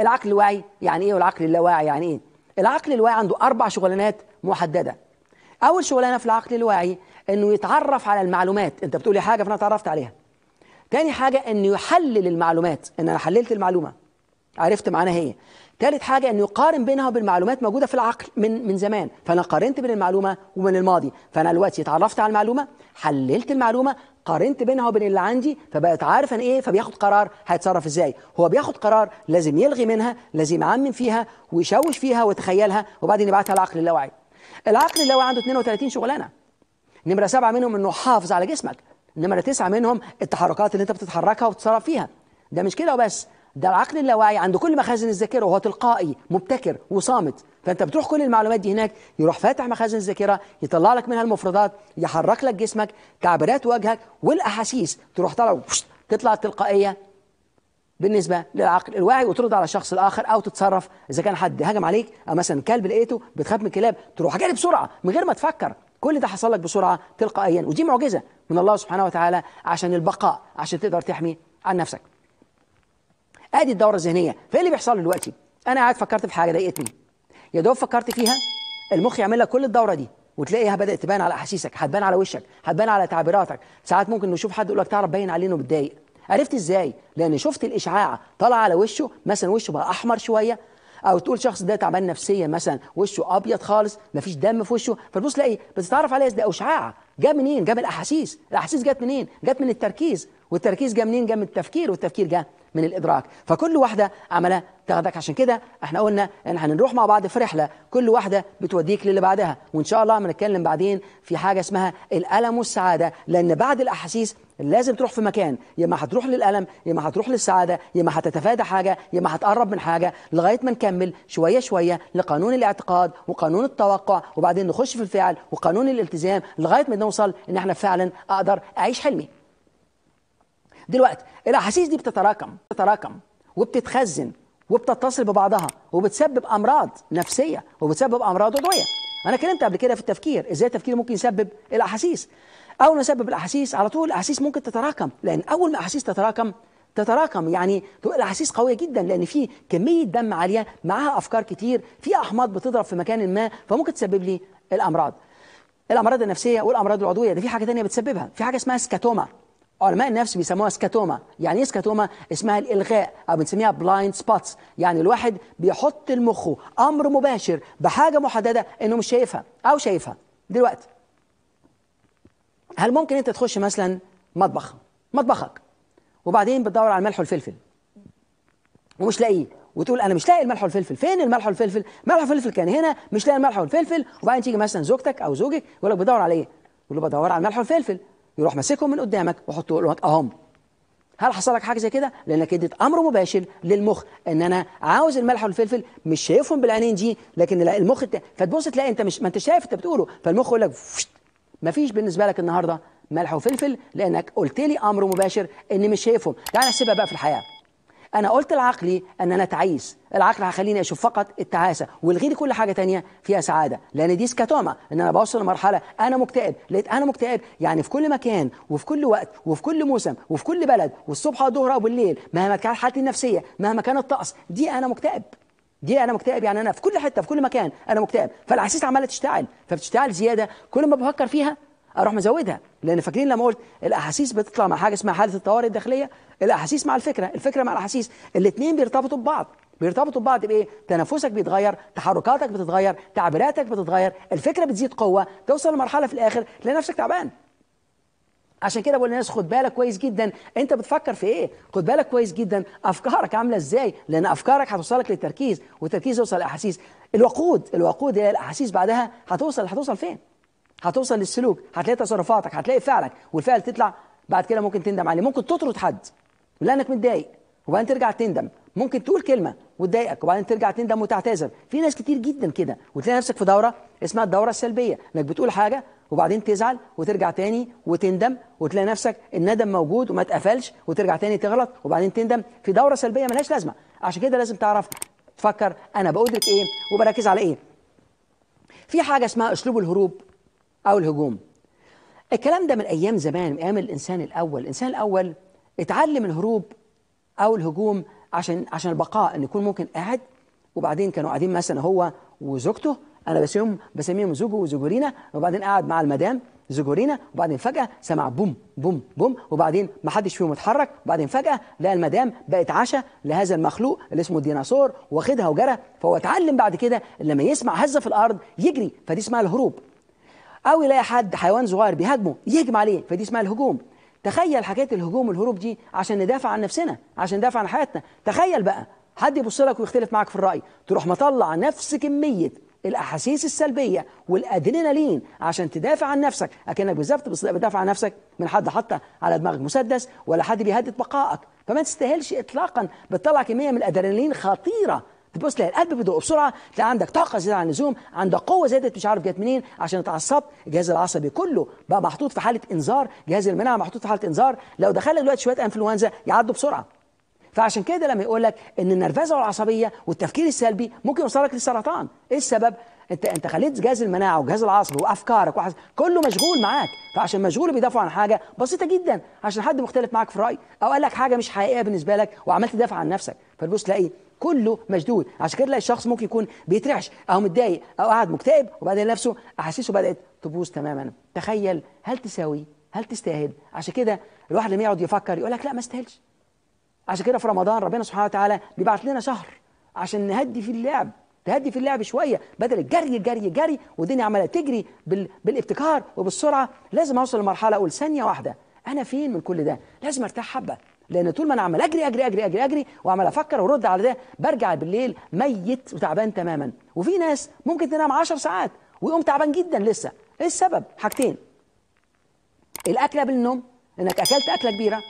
A: العقل الواعي يعني ايه والعقل اللاواعي يعني ايه العقل الواعي عنده اربع شغلانات محدده اول شغلانه في العقل الواعي انه يتعرف على المعلومات انت بتقولي حاجه فانا اتعرفت عليها تاني حاجة أن يحلل المعلومات أن أنا حللت المعلومة عرفت معناها هي إيه. تالت حاجة أن يقارن بينها وبين المعلومات موجودة في العقل من من زمان فأنا قارنت بين المعلومة وبين الماضي فأنا دلوقتي اتعرفت على المعلومة حللت المعلومة قارنت بينها وبين اللي عندي فبقت عارف أنا إيه فبياخد قرار هيتصرف إزاي هو بياخد قرار لازم يلغي منها لازم يعمم فيها ويشوش فيها ويتخيلها وبعدين يبعتها العقل اللاواعي العقل اللاواعي عنده 32 شغلانة نمرة سبعة منهم أنه حافظ على جسمك انما تسعه منهم التحركات اللي انت بتتحركها وبتتصرف فيها ده مش كده وبس ده العقل اللاواعي عنده كل مخازن الذاكره وهو تلقائي مبتكر وصامت فانت بتروح كل المعلومات دي هناك يروح فاتح مخازن الذاكره يطلع لك منها المفردات يحرك لك جسمك تعبيرات وجهك والاحاسيس تروح طالع تطلع التلقائيه بالنسبه للعقل الواعي وترد على الشخص الاخر او تتصرف اذا كان حد هجم عليك او مثلا كلب لقيته بتخاف من الكلاب تروح جري بسرعه من غير ما تفكر كل ده حصل لك بسرعة تلقائيا ودي معجزة من الله سبحانه وتعالى عشان البقاء عشان تقدر تحمي عن نفسك ادي الدورة الذهنية فايه اللي بيحصل دلوقتي انا قاعد فكرت في حاجة ضايقتني يا دوب فكرت فيها المخ يعمل لك كل الدورة دي وتلاقيها بدات تبان على احاسيسك هتبان على وشك هتبان على تعبيراتك ساعات ممكن نشوف حد يقول لك تعرف باين عليه انه متضايق عرفت ازاي لان شفت الاشعاع طالع على وشه مثلا وشه بقى احمر شويه او تقول شخص ده تعبان نفسيا مثلا وشه ابيض خالص مفيش دم في وشه فتبص تلاقي بتتعرف عليه ده اشعاع جاء منين؟ جاء من الاحاسيس الاحاسيس جت منين؟ جت من التركيز والتركيز جاء منين؟ جاء من التفكير والتفكير جاء من الإدراك فكل واحدة عملها تاخدك عشان كده احنا قلنا ان هنروح مع بعض في رحلة كل واحدة بتوديك للي بعدها وان شاء الله هنتكلم بعدين في حاجة اسمها الألم والسعادة لأن بعد الأحاسيس لازم تروح في مكان يا اما هتروح للألم يا اما هتروح للسعادة يا اما هتتفادى حاجة يا اما هتقرب من حاجة لغاية ما نكمل شوية شوية لقانون الاعتقاد وقانون التوقع وبعدين نخش في الفعل وقانون الالتزام لغاية ما نوصل ان احنا فعلا اقدر اعيش حلمي دلوقتي الاحاسيس دي بتتراكم بتتراكم وبتتخزن وبتتصل ببعضها وبتسبب امراض نفسيه وبتسبب امراض عضويه انا اتكلمت قبل كده في التفكير ازاي التفكير ممكن يسبب الاحاسيس اول ما يسبب الاحاسيس على طول الاحاسيس ممكن تتراكم لان اول ما الاحاسيس تتراكم تتراكم يعني الاحاسيس قويه جدا لان في كميه دم عاليه معاها افكار كتير في احماض بتضرب في مكان ما فممكن تسبب لي الامراض الامراض النفسيه والامراض العضويه ده في حاجه تانية بتسببها في حاجه اسمها سكاتوما علماء النفس بيسموها سكاتوما يعني ايه سكاتوما اسمها الالغاء او بنسميها بلايند سبوتس يعني الواحد بيحط لمخه امر مباشر بحاجه محدده انه مش شايفها او شايفها دلوقتي هل ممكن انت تخش مثلا مطبخ مطبخك وبعدين بتدور على الملح والفلفل ومش لاقيه وتقول انا مش لاقي الملح والفلفل فين الملح والفلفل الملح والفلفل كان هنا مش لاقي الملح والفلفل وبعدين تيجي مثلا زوجتك او زوجك يقول لك بدور على ايه؟ يقول له بدور على الملح والفلفل يروح ماسكهم من قدامك وحطه يقول لك اهم هل حصل لك حاجه زي كده لانك اديت امر مباشر للمخ ان انا عاوز الملح والفلفل مش شايفهم بالعينين دي لكن المخ فتبص تلاقي انت مش ما انت شايف انت بتقوله فالمخ يقول لك مفيش بالنسبه لك النهارده ملح وفلفل لانك قلت لي امر مباشر اني مش شايفهم تعال نحسبها بقى في الحياه انا قلت لعقلي ان انا تعيس العقل هيخليني اشوف فقط التعاسه والغي لي كل حاجه تانية فيها سعاده لان دي سكاتوما ان انا بوصل لمرحله انا مكتئب لقيت انا مكتئب يعني في كل مكان وفي كل وقت وفي كل موسم وفي كل بلد والصبح والظهر بالليل مهما كانت حالتي النفسيه مهما كان الطقس دي انا مكتئب دي انا مكتئب يعني انا في كل حته في كل مكان انا مكتئب فالاحاسيس عماله تشتعل فبتشتعل زياده كل ما بفكر فيها اروح مزودها لان فاكرين لما قلت الاحاسيس بتطلع مع حاجه اسمها حاله الطوارئ الداخليه الاحاسيس مع الفكره الفكره مع الاحاسيس الاثنين بيرتبطوا ببعض بيرتبطوا ببعض بايه تنفسك بيتغير تحركاتك بتتغير تعبيراتك بتتغير الفكره بتزيد قوه توصل لمرحله في الاخر تلاقي نفسك تعبان عشان كده بقول للناس خد بالك كويس جدا انت بتفكر في ايه خد بالك كويس جدا افكارك عامله ازاي لان افكارك هتوصلك للتركيز والتركيز يوصل لاحاسيس الوقود الوقود هي الاحاسيس بعدها هتوصل هتوصل فين هتوصل للسلوك هتلاقي تصرفاتك هتلاقي فعلك والفعل تطلع بعد كده ممكن تندم عليه ممكن تطرد حد لانك متضايق وبعدين ترجع تندم ممكن تقول كلمه وتضايقك وبعدين ترجع تندم وتعتذر في ناس كتير جدا كده وتلاقي نفسك في دوره اسمها الدوره السلبيه انك بتقول حاجه وبعدين تزعل وترجع تاني وتندم وتلاقي نفسك الندم موجود وما تقفلش وترجع تاني تغلط وبعدين تندم في دوره سلبيه ملهاش لازمه عشان كده لازم تعرف تفكر انا بأدرك ايه وبركز على ايه في حاجه اسمها اسلوب الهروب أو الهجوم الكلام ده من أيام زمان من أيام الإنسان الأول الإنسان الأول اتعلم الهروب أو الهجوم عشان عشان البقاء إن يكون ممكن قاعد وبعدين كانوا قاعدين مثلا هو وزوجته أنا بسميهم بسميهم زوجه وزوجورينا وبعدين قعد مع المدام زوجورينا وبعدين فجأة سمع بوم بوم بوم وبعدين ما حدش فيهم اتحرك وبعدين فجأة لقى المدام بقت عشاء لهذا المخلوق اللي اسمه الديناصور واخدها وجرى فهو اتعلم بعد كده لما يسمع هزة في الأرض يجري فدي اسمها الهروب او يلاقي حد حيوان صغير بيهاجمه يهجم عليه فدي اسمها الهجوم تخيل حكايه الهجوم والهروب دي عشان ندافع عن نفسنا عشان ندافع عن حياتنا تخيل بقى حد يبص لك ويختلف معاك في الراي تروح مطلع نفس كميه الاحاسيس السلبيه والادرينالين عشان تدافع عن نفسك اكنك بالظبط بتدافع عن نفسك من حد حتى على دماغك مسدس ولا حد بيهدد بقائك فما تستاهلش اطلاقا بتطلع كميه من الادرينالين خطيره تبص لها القلب بيدق بسرعه تلاقي عندك طاقه زياده عن اللزوم عندك قوه زادت مش عارف جت منين عشان اتعصبت الجهاز العصبي كله بقى محطوط في حاله انذار جهاز المناعه محطوط في حاله انذار لو دخلنا دلوقتي شويه انفلونزا يعدوا بسرعه فعشان كده لما يقول لك ان النرفزه والعصبيه والتفكير السلبي ممكن يوصلك للسرطان ايه السبب انت انت خليت جهاز المناعه والجهاز العصبي وافكارك وحس... كله مشغول معاك فعشان مشغول بيدافعوا عن حاجه بسيطه جدا عشان حد مختلف معاك في الراي او قال لك حاجه مش حقيقيه بالنسبه لك وعملت دافع عن نفسك فتبص تلاقي كله مشدود عشان كده تلاقي الشخص ممكن يكون بيترعش او متضايق او قاعد مكتئب وبعدين نفسه احاسيسه بدات تبوظ تماما تخيل هل تساوي هل تستاهل عشان كده الواحد لما يقعد يفكر يقول لك لا ما استاهلش عشان كده في رمضان ربنا سبحانه وتعالى بيبعت لنا شهر عشان نهدي في اللعب تهدي في اللعب شويه بدل الجري الجري جري والدنيا عماله تجري بال... بالابتكار وبالسرعه لازم اوصل لمرحله اقول ثانيه واحده انا فين من كل ده لازم ارتاح حبه لان طول ما انا عمال اجري اجري اجري اجري اجري وعمال افكر وارد على ده برجع بالليل ميت وتعبان تماما وفي ناس ممكن تنام 10 ساعات ويقوم تعبان جدا لسه ايه السبب حاجتين الاكل قبل النوم انك اكلت اكله كبيره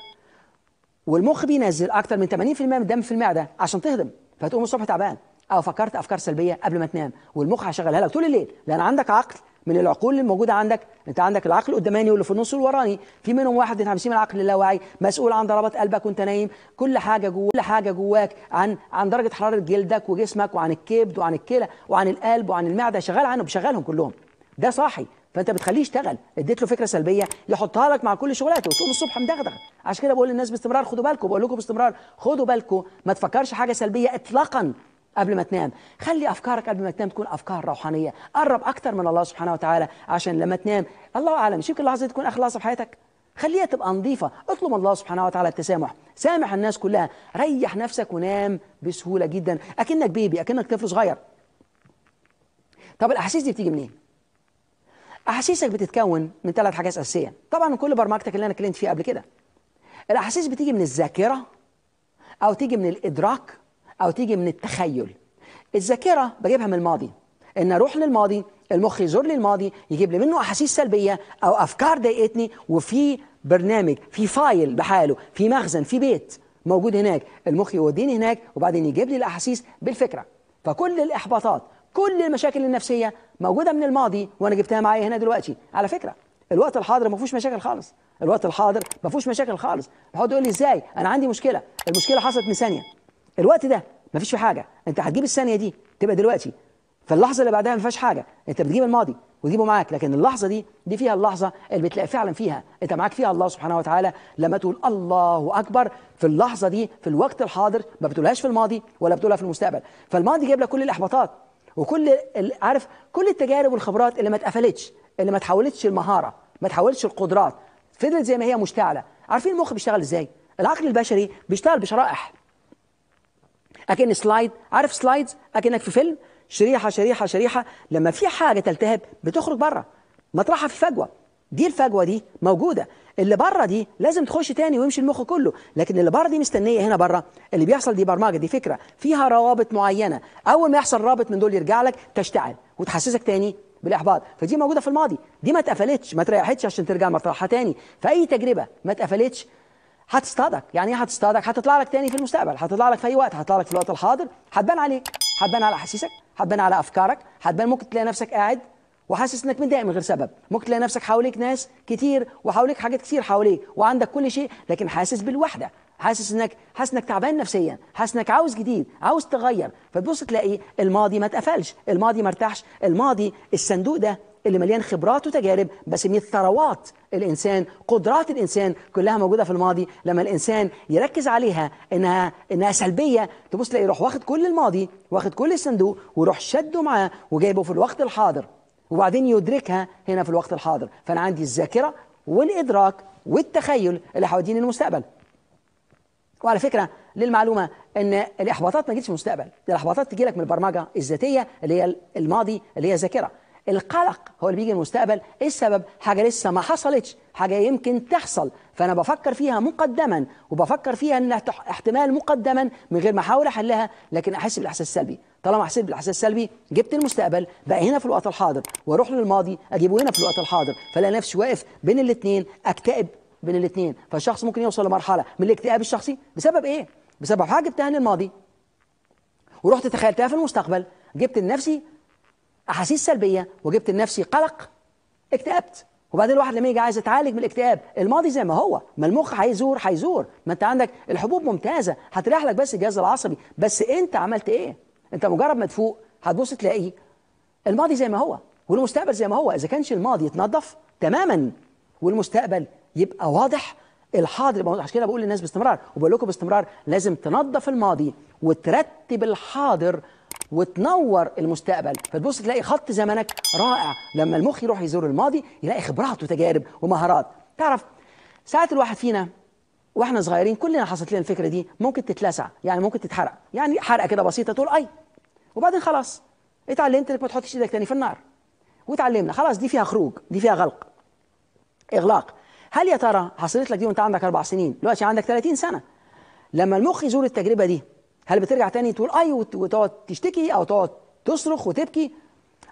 A: والمخ بينزل اكتر من 80% من الدم في المعده عشان تهضم فتقوم الصبح تعبان او فكرت افكار سلبيه قبل ما تنام والمخ هيشغلها لك طول الليل لان عندك عقل من العقول الموجوده عندك انت عندك العقل القداماني واللي في النص والوراني في منهم واحد من العقل اللاواعي مسؤول عن ضربات قلبك وانت نايم كل حاجه جوا كل حاجه جواك عن عن درجه حراره جلدك وجسمك وعن الكبد وعن الكلى وعن القلب وعن المعده شغال عنهم بشغلهم كلهم ده صاحي فانت بتخليه يشتغل اديت له فكره سلبيه يحطها لك مع كل شغلاته وتقوم الصبح مدغدغ عشان كده بقول للناس باستمرار خدوا بالكم بقول لكم باستمرار خدوا بالكم ما تفكرش حاجه سلبيه اطلاقا قبل ما تنام خلي افكارك قبل ما تنام تكون افكار روحانيه قرب اكتر من الله سبحانه وتعالى عشان لما تنام الله اعلم شو يمكن لحظه تكون أخلاص في حياتك خليها تبقى نظيفة اطلب الله سبحانه وتعالى التسامح سامح الناس كلها ريح نفسك ونام بسهولة جدا أكنك بيبي أكنك طفل صغير طب الأحاسيس دي بتيجي منين؟ أحاسيسك بتتكون من ثلاث حاجات أساسية طبعا من كل برمجتك اللي أنا اتكلمت فيها قبل كده الأحاسيس بتيجي من الذاكرة أو تيجي من الإدراك أو تيجي من التخيل الذاكرة بجيبها من الماضي إن أروح للماضي المخ يزور لي الماضي يجيب لي منه أحاسيس سلبية أو أفكار ضايقتني وفي برنامج في فايل بحاله في مخزن في بيت موجود هناك المخ يوديني هناك وبعدين يجيب لي الأحاسيس بالفكرة فكل الإحباطات كل المشاكل النفسية موجودة من الماضي وأنا جبتها معايا هنا دلوقتي على فكرة الوقت الحاضر ما فيهوش مشاكل خالص الوقت الحاضر ما فيهوش مشاكل خالص هو يقول لي ازاي انا عندي مشكله المشكله حصلت من ثانيه الوقت ده ما فيش فيه حاجه انت هتجيب الثانيه دي تبقى دلوقتي فاللحظه اللي بعدها ما فيهاش حاجه انت بتجيب الماضي وتجيبه معاك لكن اللحظه دي دي فيها اللحظه اللي بتلاقي فعلا فيها انت معاك فيها الله سبحانه وتعالى لما تقول الله اكبر في اللحظه دي في الوقت الحاضر ما بتقولهاش في الماضي ولا بتقولها في المستقبل فالماضي جايب لك كل الاحباطات وكل عارف كل التجارب والخبرات اللي ما اتقفلتش اللي ما تحولتش المهاره ما تحولتش القدرات فضلت زي ما هي مشتعله عارفين المخ بيشتغل ازاي العقل البشري بيشتغل بشرائح اكن سلايد عارف سلايدز اكنك في فيلم شريحه شريحه شريحه لما في حاجه تلتهب بتخرج بره مطرحها في فجوه دي الفجوه دي موجوده اللي بره دي لازم تخش تاني ويمشي المخ كله لكن اللي بره دي مستنيه هنا بره اللي بيحصل دي برمجه دي فكره فيها روابط معينه اول ما يحصل رابط من دول يرجع لك تشتعل وتحسسك تاني بالاحباط فدي موجوده في الماضي دي ما اتقفلتش ما تريحتش عشان ترجع مطرحها تاني فاي تجربه ما اتقفلتش هتصطادك يعني ايه هتصطادك هتطلع لك تاني في المستقبل هتطلع لك في اي وقت هتطلع لك في الوقت الحاضر هتبان عليك هتبان على احاسيسك هتبان على افكارك هتبان ممكن تلاقي نفسك قاعد وحاسس انك متضايق من غير سبب ممكن تلاقي نفسك حواليك ناس كتير وحواليك حاجات كتير حواليك وعندك كل شيء لكن حاسس بالوحده حاسس انك حاسس انك تعبان نفسيا حاسس انك عاوز جديد عاوز تغير فتبص تلاقي الماضي ما اتقفلش الماضي ما ارتاحش الماضي الصندوق ده اللي مليان خبرات وتجارب بسميه ثروات الانسان قدرات الانسان كلها موجوده في الماضي لما الانسان يركز عليها انها انها سلبيه تبص تلاقي يروح واخد كل الماضي واخد كل الصندوق ويروح شده معاه وجايبه في الوقت الحاضر وبعدين يدركها هنا في الوقت الحاضر فانا عندي الذاكره والادراك والتخيل اللي حوديني المستقبل وعلى فكره للمعلومه ان الاحباطات ما تجيش في المستقبل الاحباطات تجي لك من البرمجه الذاتيه اللي هي الماضي اللي هي الذاكره القلق هو اللي بيجي المستقبل ايه السبب حاجه لسه ما حصلتش حاجه يمكن تحصل فانا بفكر فيها مقدما وبفكر فيها انها احتمال مقدما من غير ما احاول احلها لكن احس بالاحساس السلبي طالما حسيت بالاحساس السلبي جبت المستقبل بقى هنا في الوقت الحاضر واروح للماضي اجيبه هنا في الوقت الحاضر فلا نفسي واقف بين الاثنين اكتئب بين الاثنين فالشخص ممكن يوصل لمرحله من الاكتئاب الشخصي بسبب ايه بسبب حاجه جبتها للماضي الماضي ورحت تخيلتها في المستقبل جبت لنفسي احاسيس سلبيه وجبت لنفسي قلق اكتئبت وبعدين الواحد لما يجي عايز يتعالج من الاكتئاب الماضي زي ما هو ما المخ هيزور هيزور ما انت عندك الحبوب ممتازه هتريح لك بس الجهاز العصبي بس انت عملت ايه انت مجرد ما تفوق هتبص تلاقي الماضي زي ما هو والمستقبل زي ما هو اذا كانش الماضي يتنظف تماما والمستقبل يبقى واضح الحاضر يبقى عشان كده بقول للناس باستمرار وبقول لكم باستمرار لازم تنظف الماضي وترتب الحاضر وتنور المستقبل فتبص تلاقي خط زمنك رائع لما المخ يروح يزور الماضي يلاقي خبرات وتجارب ومهارات تعرف ساعات الواحد فينا واحنا صغيرين كلنا حصلت لنا الفكره دي ممكن تتلسع يعني ممكن تتحرق يعني حرقه كده بسيطه تقول اي وبعدين خلاص اتعلمت انك ما تحطش ايدك تاني في النار وتعلمنا خلاص دي فيها خروج دي فيها غلق اغلاق هل يا ترى حصلت لك دي وانت عندك اربع سنين دلوقتي عندك 30 سنه لما المخ يزور التجربه دي هل بترجع تاني تقول اي وتقعد تشتكي او تقعد تصرخ وتبكي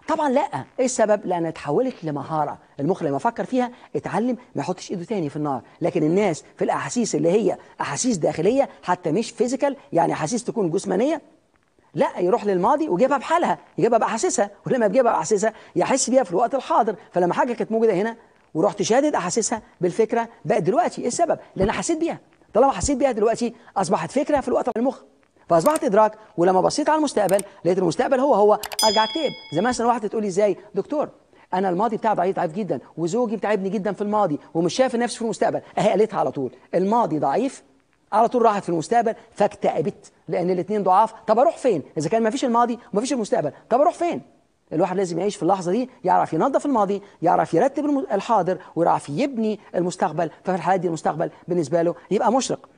A: طبعا لا ايه السبب لان اتحولت لمهاره المخ لما فكر فيها اتعلم ما يحطش ايده تاني في النار لكن الناس في الاحاسيس اللي هي احاسيس داخليه حتى مش فيزيكال يعني احاسيس تكون جسمانيه لا يروح للماضي ويجيبها بحالها يجيبها باحاسيسها ولما يجيبها باحاسيسها يحس بيها في الوقت الحاضر فلما حاجه كانت موجوده هنا ورحت شادد احاسيسها بالفكره بقت دلوقتي ايه السبب لان حسيت بيها طالما حسيت بيها دلوقتي اصبحت فكره في الوقت المخ فاصبحت ادراك ولما بصيت على المستقبل لقيت المستقبل هو هو ارجع اكتئب زي مثلا واحده تقول لي ازاي دكتور انا الماضي بتاعي ضعيف ضعيف جدا وزوجي بتعبني جدا في الماضي ومش شايف نفسي في المستقبل اهي قالتها على طول الماضي ضعيف على طول راحت في المستقبل فاكتئبت لان الاثنين ضعاف طب اروح فين اذا كان ما فيش الماضي وما فيش المستقبل طب اروح فين الواحد لازم يعيش في اللحظه دي يعرف ينظف الماضي يعرف يرتب الحاضر ويعرف يبني المستقبل ففي الحالات دي المستقبل بالنسبه له يبقى مشرق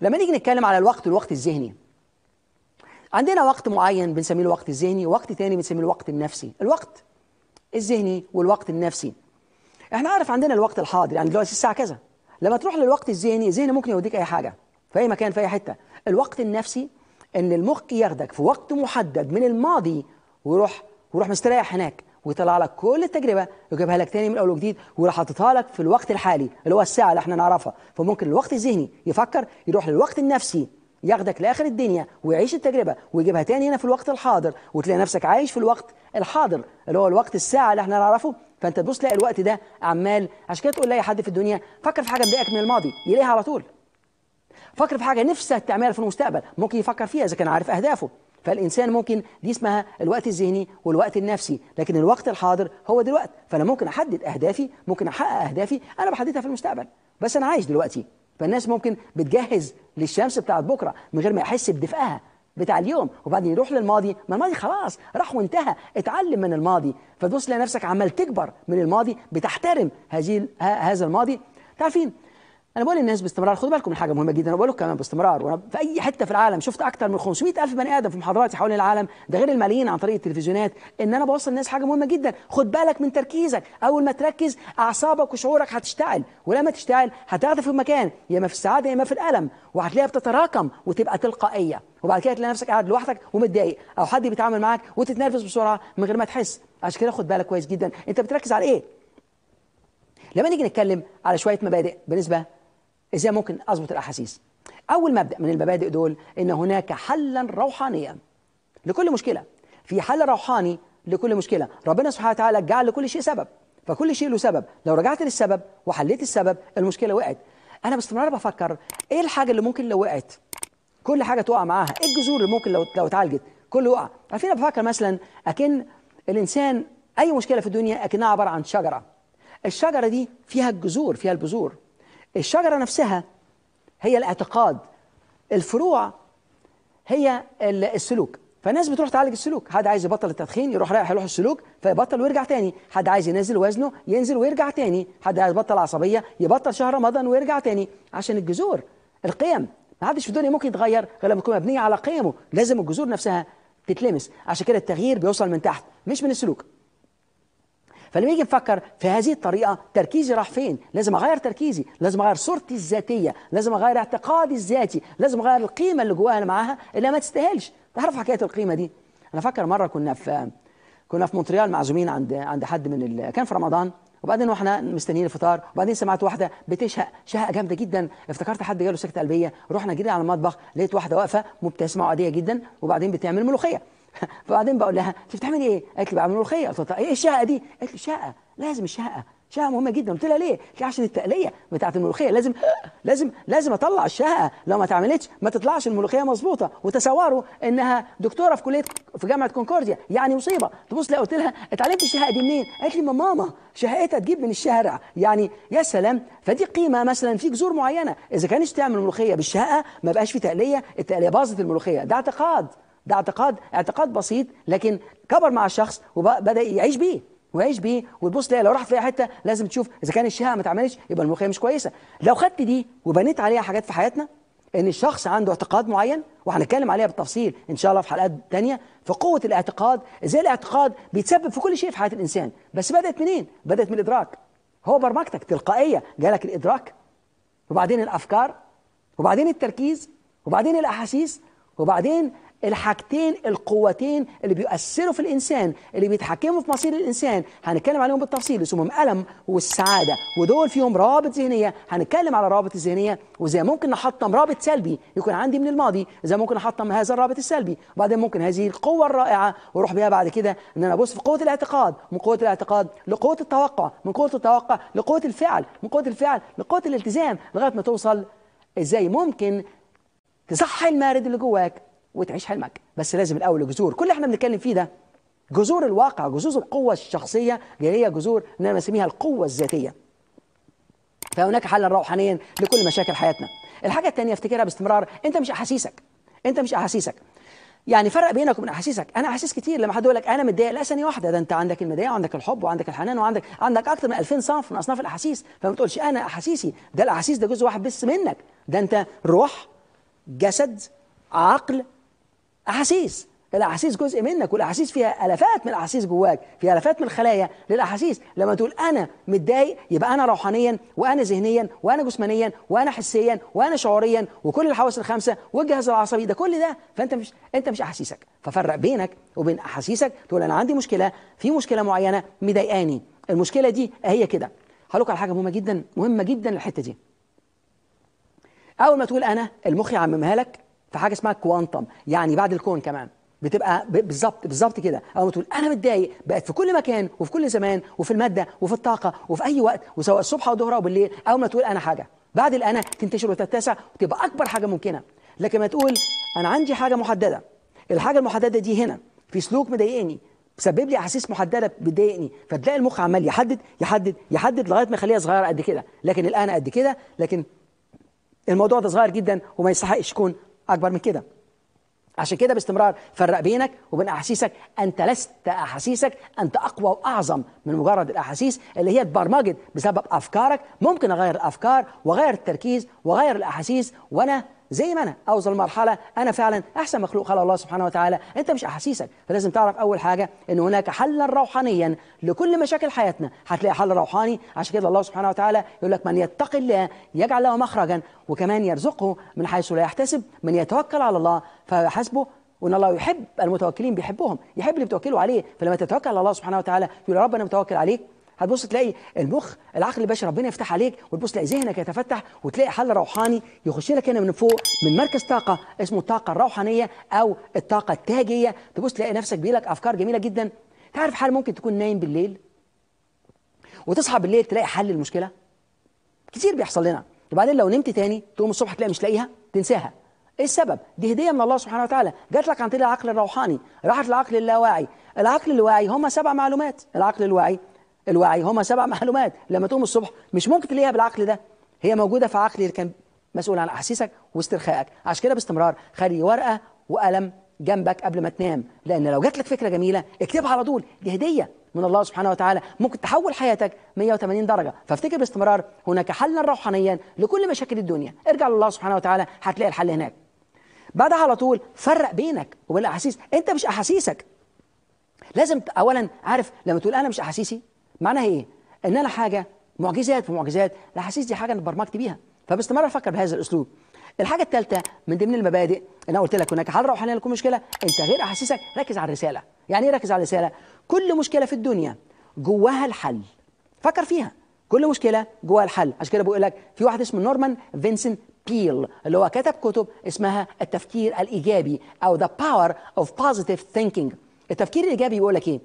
A: لما نيجي نتكلم على الوقت الوقت الذهني عندنا وقت معين بنسميه الوقت الذهني ووقت تاني بنسميه الوقت النفسي الوقت الذهني والوقت النفسي احنا عارف عندنا الوقت الحاضر يعني دلوقتي الساعه كذا لما تروح للوقت الذهني الذهن ممكن يوديك اي حاجه في اي مكان في اي حته الوقت النفسي ان المخ ياخدك في وقت محدد من الماضي ويروح ويروح مستريح هناك ويطلع لك كل التجربه ويجيبها لك تاني من اول وجديد ويروح حاططها لك في الوقت الحالي اللي هو الساعه اللي احنا نعرفها فممكن الوقت الذهني يفكر يروح للوقت النفسي ياخدك لاخر الدنيا ويعيش التجربه ويجيبها تاني هنا في الوقت الحاضر وتلاقي نفسك عايش في الوقت الحاضر اللي هو الوقت الساعه اللي احنا نعرفه فانت تبص تلاقي الوقت ده عمال عشان كده تقول لاي حد في الدنيا فكر في حاجه مضايقك من الماضي يلاقيها على طول فكر في حاجه نفسك تعملها في المستقبل ممكن يفكر فيها اذا كان عارف اهدافه فالإنسان ممكن دي اسمها الوقت الذهني والوقت النفسي لكن الوقت الحاضر هو دلوقتي فأنا ممكن أحدد أهدافي ممكن أحقق أهدافي أنا بحددها في المستقبل بس أنا عايش دلوقتي فالناس ممكن بتجهز للشمس بتاعت بكرة من غير ما يحس بدفئها بتاع اليوم وبعدين يروح للماضي ما الماضي خلاص راح وانتهى اتعلم من الماضي فتبص لنفسك عمال تكبر من الماضي بتحترم هذه هذا الماضي تعرفين انا بقول للناس باستمرار خدوا بالكم من حاجه مهمه جدا انا بقول لكم كمان باستمرار وانا في اي حته في العالم شفت اكتر من 500 الف بني ادم في محاضراتي حوالين العالم ده غير الملايين عن طريق التلفزيونات ان انا بوصل للناس حاجه مهمه جدا خد بالك من تركيزك اول ما تركز اعصابك وشعورك هتشتعل ولما تشتعل هتقعد في مكان يا اما في السعاده يا اما في الالم وهتلاقيها بتتراكم وتبقى تلقائيه وبعد كده تلاقي نفسك قاعد لوحدك ومتضايق او حد بيتعامل معاك وتتنرفز بسرعه من غير ما تحس عشان كده خد بالك كويس جدا انت بتركز على ايه لما نيجي نتكلم على شويه مبادئ بالنسبه ازاي ممكن اظبط الاحاسيس اول مبدا من المبادئ دول ان هناك حلا روحانيا لكل مشكله في حل روحاني لكل مشكله ربنا سبحانه وتعالى جعل لكل شيء سبب فكل شيء له سبب لو رجعت للسبب وحليت السبب المشكله وقعت انا باستمرار بفكر ايه الحاجه اللي ممكن لو وقعت كل حاجه تقع معاها ايه الجذور اللي ممكن لو لو اتعالجت كله وقع عارفين بفكر مثلا اكن الانسان اي مشكله في الدنيا اكنها عباره عن شجره الشجره دي فيها الجذور فيها البذور الشجرة نفسها هي الاعتقاد الفروع هي السلوك فالناس بتروح تعالج السلوك حد عايز يبطل التدخين يروح رايح يروح السلوك فيبطل ويرجع تاني حد عايز ينزل وزنه ينزل ويرجع تاني حد عايز يبطل عصبية يبطل شهر رمضان ويرجع تاني عشان الجذور القيم ما حدش في الدنيا ممكن يتغير غير لما تكون مبنية على قيمه لازم الجذور نفسها تتلمس عشان كده التغيير بيوصل من تحت مش من السلوك فلما يجي يفكر في هذه الطريقه تركيزي راح فين لازم اغير تركيزي لازم اغير صورتي الذاتيه لازم اغير اعتقادي الذاتي لازم اغير القيمه اللي جواها اللي معاها اللي ما تستاهلش تعرف حكايه القيمه دي انا فاكر مره كنا في كنا في مونتريال معزومين عند عند حد من ال... كان في رمضان وبعدين واحنا مستنيين الفطار وبعدين سمعت واحده بتشهق شهقه جامده جدا افتكرت حد جاله سكته قلبيه رحنا جري على المطبخ لقيت واحده واقفه مبتسمه وعاديه جدا وبعدين بتعمل ملوخيه [LAUGHS] فبعدين بقول لها انت بتعملي ايه؟ قالت لي بعمل ملوخيه قلت لها ايه الشقه دي؟ قالت لي شقه لازم الشقه شقه مهمه جدا قلت لها ليه؟ قالت لي عشان التقليه بتاعه الملوخيه لازم لازم لازم اطلع الشقه لو ما اتعملتش ما تطلعش الملوخيه مظبوطه وتصوروا انها دكتوره في كليه في جامعه كونكورديا يعني مصيبه تبص لها قلت لها اتعلمت الشقه دي منين؟ قالت لي ما ماما شهقتها تجيب من الشارع يعني يا سلام فدي قيمه مثلا في جذور معينه اذا كانش تعمل ملوخيه بالشقه ما بقاش في تقليه التقليه باظت الملوخيه ده اعتقاد ده اعتقاد اعتقاد بسيط لكن كبر مع الشخص وبدا يعيش بيه ويعيش بيه وتبص لو راح في حته لازم تشوف اذا كان الشهقه ما اتعملتش يبقى الملوخيه مش كويسه لو خدت دي وبنيت عليها حاجات في حياتنا ان الشخص عنده اعتقاد معين وهنتكلم عليها بالتفصيل ان شاء الله في حلقات تانية في قوه الاعتقاد ازاي الاعتقاد بيتسبب في كل شيء في حياه الانسان بس بدات منين بدات من الادراك هو برمجتك تلقائيه جالك الادراك وبعدين الافكار وبعدين التركيز وبعدين الاحاسيس وبعدين الحاجتين القوتين اللي بيؤثروا في الإنسان اللي بيتحكموا في مصير الإنسان هنتكلم عليهم بالتفصيل اسمهم ألم والسعادة ودول فيهم روابط ذهنية هنتكلم على الروابط الذهنية وإزاي ممكن نحطم رابط سلبي يكون عندي من الماضي إزاي ممكن نحطم هذا الرابط السلبي وبعدين ممكن هذه القوة الرائعة وأروح بيها بعد كده إن أنا أبص في قوة الاعتقاد من قوة الاعتقاد لقوة التوقع من قوة التوقع لقوة الفعل من قوة الفعل لقوة الالتزام لغاية ما توصل إزاي ممكن تصحي المارد اللي جواك وتعيش حلمك بس لازم الاول جذور كل اللي احنا بنتكلم فيه ده جذور الواقع جذور القوه الشخصيه اللي هي جذور ان انا بسميها القوه الذاتيه فهناك حلا روحانيا لكل مشاكل حياتنا الحاجه الثانيه افتكرها باستمرار انت مش احاسيسك انت مش احاسيسك يعني فرق بينك وبين احاسيسك انا احاسيس كتير لما حد يقول لك انا متضايق لا ثانيه واحده ده انت عندك المضايق وعندك الحب وعندك الحنان وعندك عندك اكتر من 2000 صنف من اصناف الاحاسيس فما تقولش انا احاسيسي ده الاحاسيس ده جزء واحد بس منك ده انت روح جسد عقل احاسيس الاحاسيس جزء منك والاحاسيس فيها الافات من الاحاسيس جواك فيها الافات من الخلايا للاحاسيس لما تقول انا متضايق يبقى انا روحانيا وانا ذهنيا وانا جسمانيا وانا حسيا وانا شعوريا وكل الحواس الخمسه والجهاز العصبي ده كل ده فانت مش انت مش احاسيسك ففرق بينك وبين احاسيسك تقول انا عندي مشكله في مشكله معينه مضايقاني المشكله دي هي كده هقول لك على حاجه مهمه جدا مهمه جدا الحته دي اول ما تقول انا المخ يعممها لك في حاجه اسمها كوانتم يعني بعد الكون كمان بتبقى بالظبط بالظبط كده اول ما تقول انا متضايق بقت في كل مكان وفي كل زمان وفي الماده وفي الطاقه وفي اي وقت وسواء الصبح او الظهر او بالليل اول ما تقول انا حاجه بعد الانا تنتشر وتتسع وتبقى اكبر حاجه ممكنه لكن ما تقول انا عندي حاجه محدده الحاجه المحدده دي هنا في سلوك مضايقني بسبب لي احاسيس محدده بتضايقني فتلاقي المخ عمال يحدد يحدد يحدد لغايه ما يخليها صغيره قد كده لكن الانا قد كده لكن الموضوع ده صغير جدا وما يستحقش يكون أكبر من كده عشان كده باستمرار فرق بينك وبين احاسيسك انت لست احاسيسك انت اقوى واعظم من مجرد الاحاسيس اللي هي اتبرمجت بسبب افكارك ممكن اغير الافكار واغير التركيز واغير الاحاسيس وانا زي ما انا اوصل لمرحله انا فعلا احسن مخلوق خلق الله سبحانه وتعالى انت مش احاسيسك فلازم تعرف اول حاجه ان هناك حلا روحانيا لكل مشاكل حياتنا هتلاقي حل روحاني عشان كده الله سبحانه وتعالى يقول لك من يتق الله يجعل له مخرجا وكمان يرزقه من حيث لا يحتسب من يتوكل على الله فيحاسبه وان الله يحب المتوكلين بيحبهم يحب اللي بتوكلوا عليه فلما تتوكل على الله سبحانه وتعالى يقول يا رب انا متوكل عليك هتبص تلاقي المخ العقل البشري ربنا يفتح عليك وتبص تلاقي ذهنك يتفتح وتلاقي حل روحاني يخش لك هنا من فوق من مركز طاقه اسمه الطاقه الروحانيه او الطاقه التاجيه تبص تلاقي نفسك بيلك افكار جميله جدا تعرف حال ممكن تكون نايم بالليل وتصحى بالليل تلاقي حل المشكله كتير بيحصل لنا وبعدين لو نمت تاني تقوم الصبح تلاقي مش لاقيها تنساها ايه السبب دي هديه من الله سبحانه وتعالى جات لك عن طريق العقل الروحاني راحت للعقل اللاواعي العقل الواعي هم سبع معلومات العقل الواعي الوعي هما سبع معلومات لما تقوم الصبح مش ممكن تلاقيها بالعقل ده هي موجودة في عقل اللي كان مسؤول عن أحاسيسك واسترخائك عشان كده باستمرار خلي ورقة وقلم جنبك قبل ما تنام لأن لو جات لك فكرة جميلة اكتبها على طول دي هدية من الله سبحانه وتعالى ممكن تحول حياتك 180 درجة فافتكر باستمرار هناك حلا روحانيا لكل مشاكل الدنيا ارجع لله سبحانه وتعالى هتلاقي الحل هناك بعدها على طول فرق بينك وبين الأحاسيس انت مش أحاسيسك لازم أولا عارف لما تقول أنا مش أحاسيسي معناها ايه؟ ان انا حاجه معجزات في معجزات الاحاسيس دي حاجه انا برمجت بيها فباستمرار افكر بهذا الاسلوب. الحاجه الثالثه من ضمن المبادئ انا قلت لك هناك حل روحانيه لكل مشكله انت غير احاسيسك ركز على الرساله. يعني ايه ركز على الرساله؟ كل مشكله في الدنيا جواها الحل. فكر فيها كل مشكله جواها الحل عشان كده بقول لك في واحد اسمه نورمان فينسن بيل اللي هو كتب كتب اسمها التفكير الايجابي او ذا باور اوف بوزيتيف ثينكينج التفكير الايجابي بيقول لك ايه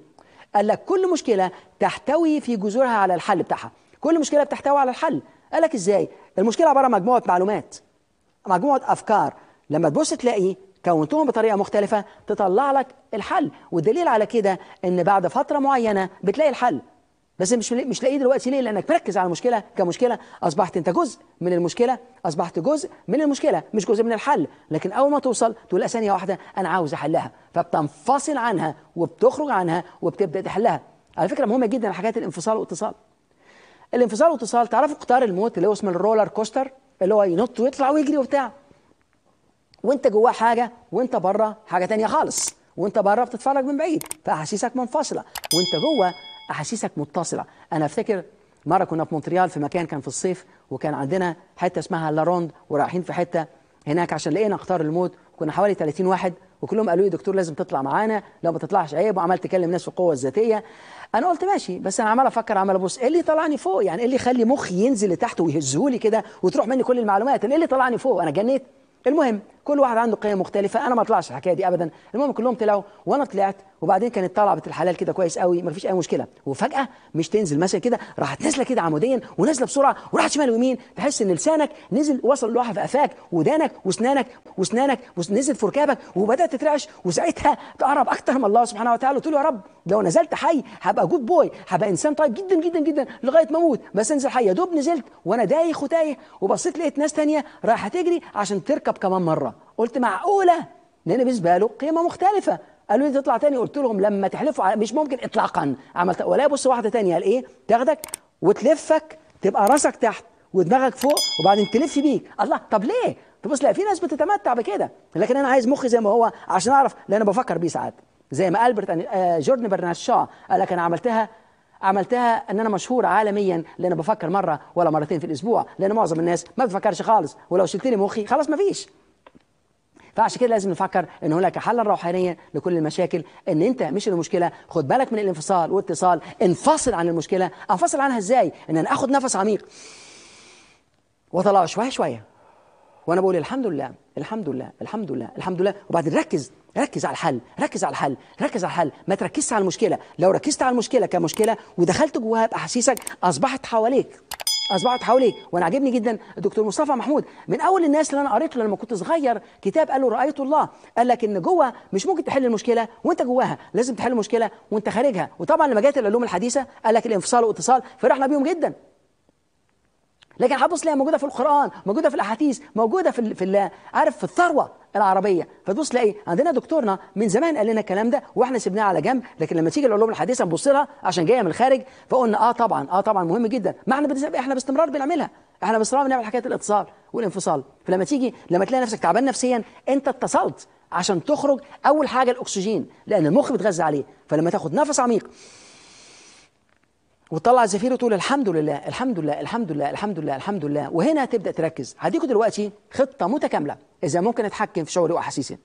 A: قال لك كل مشكلة تحتوي في جذورها على الحل بتاعها كل مشكلة بتحتوي على الحل قال لك إزاي المشكلة عبارة عن مجموعة معلومات مجموعة أفكار لما تبص تلاقي كونتهم بطريقة مختلفة تطلع لك الحل والدليل على كده إن بعد فترة معينة بتلاقي الحل بس مش مش لاقيه دلوقتي ليه لانك مركز على المشكله كمشكله اصبحت انت جزء من المشكله اصبحت جزء من المشكله مش جزء من الحل لكن اول ما توصل تقول ثانيه واحده انا عاوز احلها فبتنفصل عنها وبتخرج عنها وبتبدا تحلها على فكره مهمه جدا حكايه الانفصال والاتصال الانفصال والاتصال تعرفوا قطار الموت اللي هو اسمه الرولر كوستر اللي هو ينط ويطلع ويجري وبتاع وانت جواه حاجه وانت بره حاجه تانية خالص وانت بره بتتفرج من بعيد فاحاسيسك منفصله وانت جوه احاسيسك متصله انا افتكر مره كنا في مونتريال في مكان كان في الصيف وكان عندنا حته اسمها لاروند ورايحين في حته هناك عشان لقينا اختار الموت كنا حوالي 30 واحد وكلهم قالوا لي دكتور لازم تطلع معانا لو ما تطلعش عيب وعملت تكلم ناس في القوه الذاتيه انا قلت ماشي بس انا عمال افكر عمال ابص ايه اللي طلعني فوق يعني ايه اللي يخلي مخي ينزل لتحت ويهزهولي كده وتروح مني كل المعلومات يعني ايه اللي طلعني فوق انا جنيت المهم كل واحد عنده قيم مختلفه انا ما اطلعش الحكايه دي ابدا المهم كلهم طلعوا وانا طلعت وبعدين كانت طالعه الحلال كده كويس قوي ما فيش اي مشكله وفجاه مش تنزل مثلا كده راحت نازله كده عموديا ونازله بسرعه وراحت شمال ويمين تحس ان لسانك نزل وصل لوحه في قفاك ودانك وسنانك وسنانك ونزل في ركابك وبدات تترعش وساعتها تقرب اكتر من الله سبحانه وتعالى وتقول له يا رب لو نزلت حي هبقى جود بوي هبقى انسان طيب جدا جدا جدا لغايه ما اموت بس انزل حي يا دوب نزلت وانا دايخ وتايه وبصيت لقيت ناس تانية رايحه تجري عشان تركب كمان مره قلت معقوله لان بالنسبه له قيمه مختلفه قالوا لي تطلع تاني قلت لهم لما تحلفوا على مش ممكن اطلاقا عملت ولا بص واحده تانية قال ايه تاخدك وتلفك تبقى راسك تحت ودماغك فوق وبعدين تلف بيك الله طب ليه تبص لا في ناس بتتمتع بكده لكن انا عايز مخي زي ما هو عشان اعرف لان بفكر بيه ساعات زي ما البرت آه، جورني برنارد شا قال لك انا عملتها عملتها ان انا مشهور عالميا لان بفكر مره ولا مرتين في الاسبوع لان معظم الناس ما بتفكرش خالص ولو شلت لي مخي خلاص ما فيش فعشان كده لازم نفكر ان هناك حلا روحانيا لكل المشاكل ان انت مش المشكله خد بالك من الانفصال والاتصال انفصل عن المشكله انفصل عنها ازاي ان انا اخد نفس عميق واطلعه شويه شويه وانا بقول الحمد لله الحمد لله الحمد لله الحمد لله وبعدين ركز ركز على الحل ركز على الحل ركز على الحل ما تركزش على المشكله لو ركزت على المشكله كمشكله ودخلت جواها باحاسيسك اصبحت حواليك اصبحت حواليك وانا عاجبني جدا الدكتور مصطفى محمود من اول الناس اللي انا قريت لما كنت صغير كتاب قال له رايت الله قال لك ان جوه مش ممكن تحل المشكله وانت جواها لازم تحل المشكله وانت خارجها وطبعا لما جت العلوم الحديثه قال لك الانفصال والاتصال فرحنا بيهم جدا لكن هبص ليها موجوده في القران موجوده في الاحاديث موجوده في في عارف في الثروه العربيه فتبص تلاقي عندنا دكتورنا من زمان قال لنا الكلام ده واحنا سيبناه على جنب لكن لما تيجي العلوم الحديثه نبص لها عشان جايه من الخارج فقلنا اه طبعا اه طبعا مهم جدا ما احنا احنا باستمرار بنعملها احنا باستمرار بنعمل حكايه الاتصال والانفصال فلما تيجي لما تلاقي نفسك تعبان نفسيا انت اتصلت عشان تخرج اول حاجه الاكسجين لان المخ بيتغذى عليه فلما تاخد نفس عميق وتطلع الزفير وتقول الحمد لله الحمد لله الحمد لله الحمد لله الحمد لله وهنا تبدا تركز هديكوا دلوقتي خطه متكامله اذا ممكن اتحكم في شعوري واحاسيسي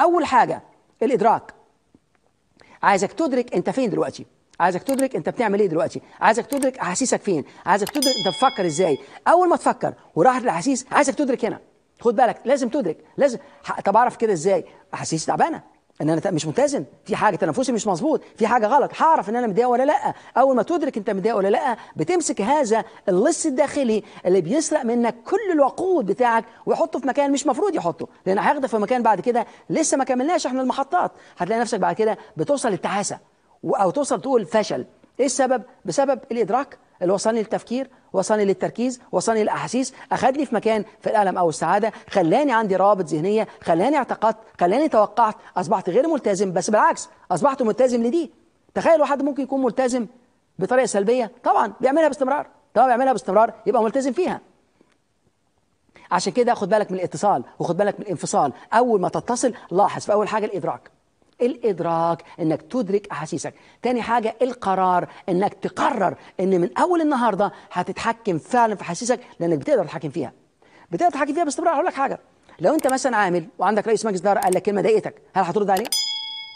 A: اول حاجه الادراك عايزك تدرك انت فين دلوقتي عايزك تدرك انت بتعمل ايه دلوقتي عايزك تدرك احاسيسك فين عايزك تدرك انت بتفكر ازاي اول ما تفكر وراحت الاحاسيس عايزك تدرك هنا خد بالك لازم تدرك لازم طب اعرف كده ازاي احاسيسي تعبانه ان انا مش متزن في حاجه تنفسي مش مظبوط في حاجه غلط هعرف ان انا متضايق ولا لا اول ما تدرك انت متضايق ولا لا بتمسك هذا اللص الداخلي اللي بيسرق منك كل الوقود بتاعك ويحطه في مكان مش مفروض يحطه لان هياخده في مكان بعد كده لسه ما كملناش احنا المحطات هتلاقي نفسك بعد كده بتوصل للتعاسه او توصل تقول فشل ايه السبب بسبب الادراك اللي وصلني للتفكير وصلني للتركيز وصلني للاحاسيس اخدني في مكان في الالم او السعاده خلاني عندي روابط ذهنيه خلاني اعتقدت خلاني توقعت اصبحت غير ملتزم بس بالعكس اصبحت ملتزم لدي تخيلوا حد ممكن يكون ملتزم بطريقه سلبيه طبعا بيعملها باستمرار طبعا بيعملها باستمرار يبقى ملتزم فيها عشان كده خد بالك من الاتصال وخد بالك من الانفصال اول ما تتصل لاحظ في اول حاجه الادراك الادراك انك تدرك احاسيسك تاني حاجه القرار انك تقرر ان من اول النهارده هتتحكم فعلا في احاسيسك لانك بتقدر تتحكم فيها بتقدر تتحكم فيها باستمرار هقول لك حاجه لو انت مثلا عامل وعندك رئيس مجلس اداره قال لك كلمه ضايقتك هل هترد عليه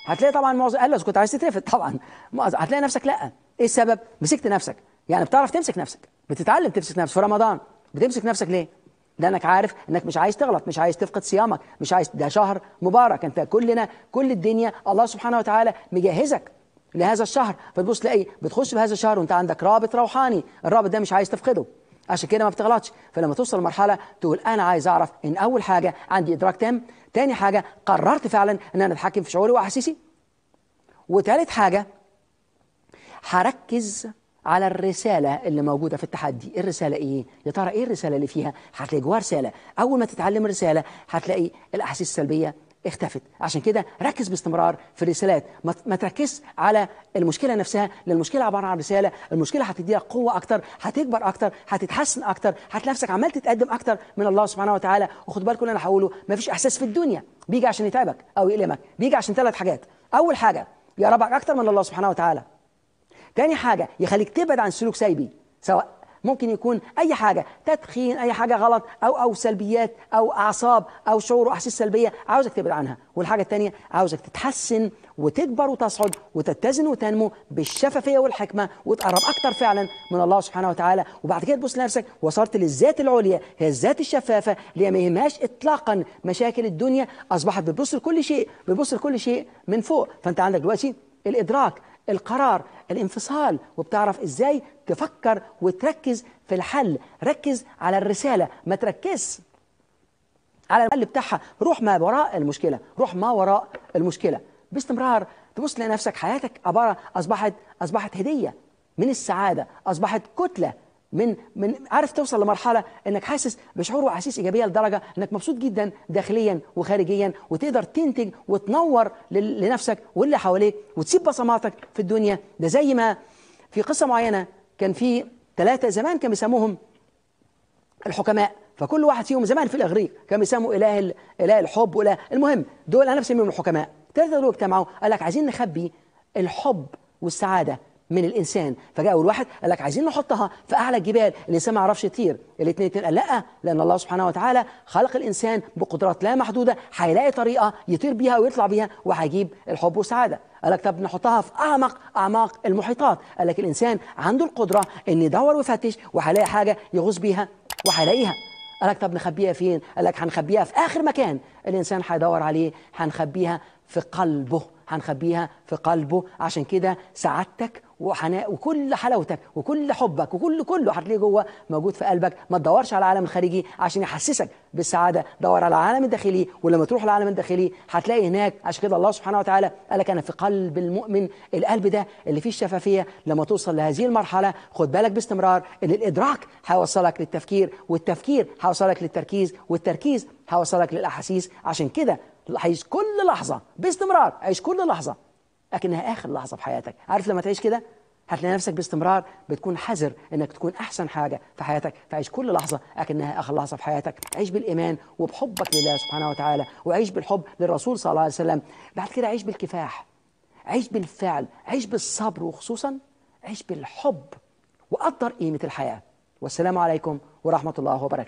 A: هتلاقي طبعا معظم قال لك كنت عايز تترفد طبعا هتلاقي نفسك لا ايه السبب مسكت نفسك يعني بتعرف تمسك نفسك بتتعلم تمسك نفسك في رمضان بتمسك نفسك ليه لانك عارف انك مش عايز تغلط مش عايز تفقد صيامك مش عايز ده شهر مبارك انت كلنا كل الدنيا الله سبحانه وتعالى مجهزك لهذا الشهر فتبص تلاقي بتخش في هذا الشهر وانت عندك رابط روحاني الرابط ده مش عايز تفقده عشان كده ما بتغلطش فلما توصل لمرحله تقول انا عايز اعرف ان اول حاجه عندي ادراك تام تاني حاجه قررت فعلا ان انا اتحكم في شعوري واحاسيسي وثالث حاجه هركز على الرسالة اللي موجودة في التحدي الرسالة إيه؟ يا ترى إيه الرسالة اللي فيها؟ هتلاقي جواها رسالة أول ما تتعلم الرسالة هتلاقي الأحاسيس السلبية اختفت عشان كده ركز باستمرار في الرسالات ما تركزش على المشكله نفسها لان المشكله عباره عن رساله المشكله هتديها قوه اكتر هتكبر اكتر هتتحسن اكتر هتلاقي نفسك عمال تتقدم اكتر من الله سبحانه وتعالى وخد بالكم اللي انا هقوله فيش احساس في الدنيا بيجي عشان يتعبك او يؤلمك بيجي عشان ثلاث حاجات اول حاجه بيقربك اكتر من الله سبحانه وتعالى تاني حاجة يخليك تبعد عن سلوك سلبي سواء ممكن يكون أي حاجة تدخين أي حاجة غلط أو أو سلبيات أو أعصاب أو شعور وأحاسيس سلبية عاوزك تبعد عنها والحاجة التانية عاوزك تتحسن وتكبر وتصعد وتتزن وتنمو بالشفافية والحكمة وتقرب أكتر فعلا من الله سبحانه وتعالى وبعد كده تبص لنفسك وصلت للذات العليا هي الذات الشفافة اللي ما يهمهاش إطلاقا مشاكل الدنيا أصبحت بتبص لكل شيء بتبص لكل شيء من فوق فأنت عندك دلوقتي الإدراك القرار الانفصال وبتعرف ازاي تفكر وتركز في الحل ركز على الرسالة ما تركز على الحل بتاعها روح ما وراء المشكلة روح ما وراء المشكلة باستمرار تبص لنفسك حياتك عبارة أصبحت أصبحت هدية من السعادة أصبحت كتلة من من عارف توصل لمرحله انك حاسس بشعور واحاسيس ايجابيه لدرجه انك مبسوط جدا داخليا وخارجيا وتقدر تنتج وتنور لنفسك واللي حواليك وتسيب بصماتك في الدنيا ده زي ما في قصه معينه كان في ثلاثه زمان كان بيسموهم الحكماء فكل واحد فيهم زمان في الاغريق كان بيسموا اله اله الحب واله المهم دول انا بسميهم الحكماء ثلاثة دول اجتمعوا قال لك عايزين نخبي الحب والسعاده من الانسان أول واحد قال لك عايزين نحطها في اعلى الجبال الانسان ما يعرفش يطير الاثنين قال لا لان الله سبحانه وتعالى خلق الانسان بقدرات لا محدوده هيلاقي طريقه يطير بيها ويطلع بيها وهيجيب الحب والسعاده قال لك طب نحطها في اعمق اعماق المحيطات قال لك الانسان عنده القدره ان يدور ويفتش وهيلاقي حاجه يغوص بيها وهيلاقيها قال لك طب نخبيها فين قال لك هنخبيها في اخر مكان الانسان هيدور عليه هنخبيها في قلبه هنخبيها في قلبه عشان كده سعادتك وحناء وكل حلاوتك وكل حبك وكل كله هتلاقيه جوه موجود في قلبك ما تدورش على العالم الخارجي عشان يحسسك بالسعاده دور على العالم الداخلي ولما تروح العالم الداخلي هتلاقي هناك عشان كده الله سبحانه وتعالى قال لك انا في قلب المؤمن القلب ده اللي فيه الشفافيه لما توصل لهذه المرحله خد بالك باستمرار ان الادراك هيوصلك للتفكير والتفكير هيوصلك للتركيز والتركيز هيوصلك للاحاسيس عشان كده عايش كل لحظه باستمرار عايش كل لحظه لكنها اخر لحظه في حياتك عارف لما تعيش كده هتلاقي نفسك باستمرار بتكون حذر انك تكون احسن حاجه في حياتك فعيش كل لحظه لكنها اخر لحظه في حياتك عيش بالايمان وبحبك لله سبحانه وتعالى وعيش بالحب للرسول صلى الله عليه وسلم بعد كده عيش بالكفاح عيش بالفعل عيش بالصبر وخصوصا عيش بالحب وقدر قيمه الحياه والسلام عليكم ورحمه الله وبركاته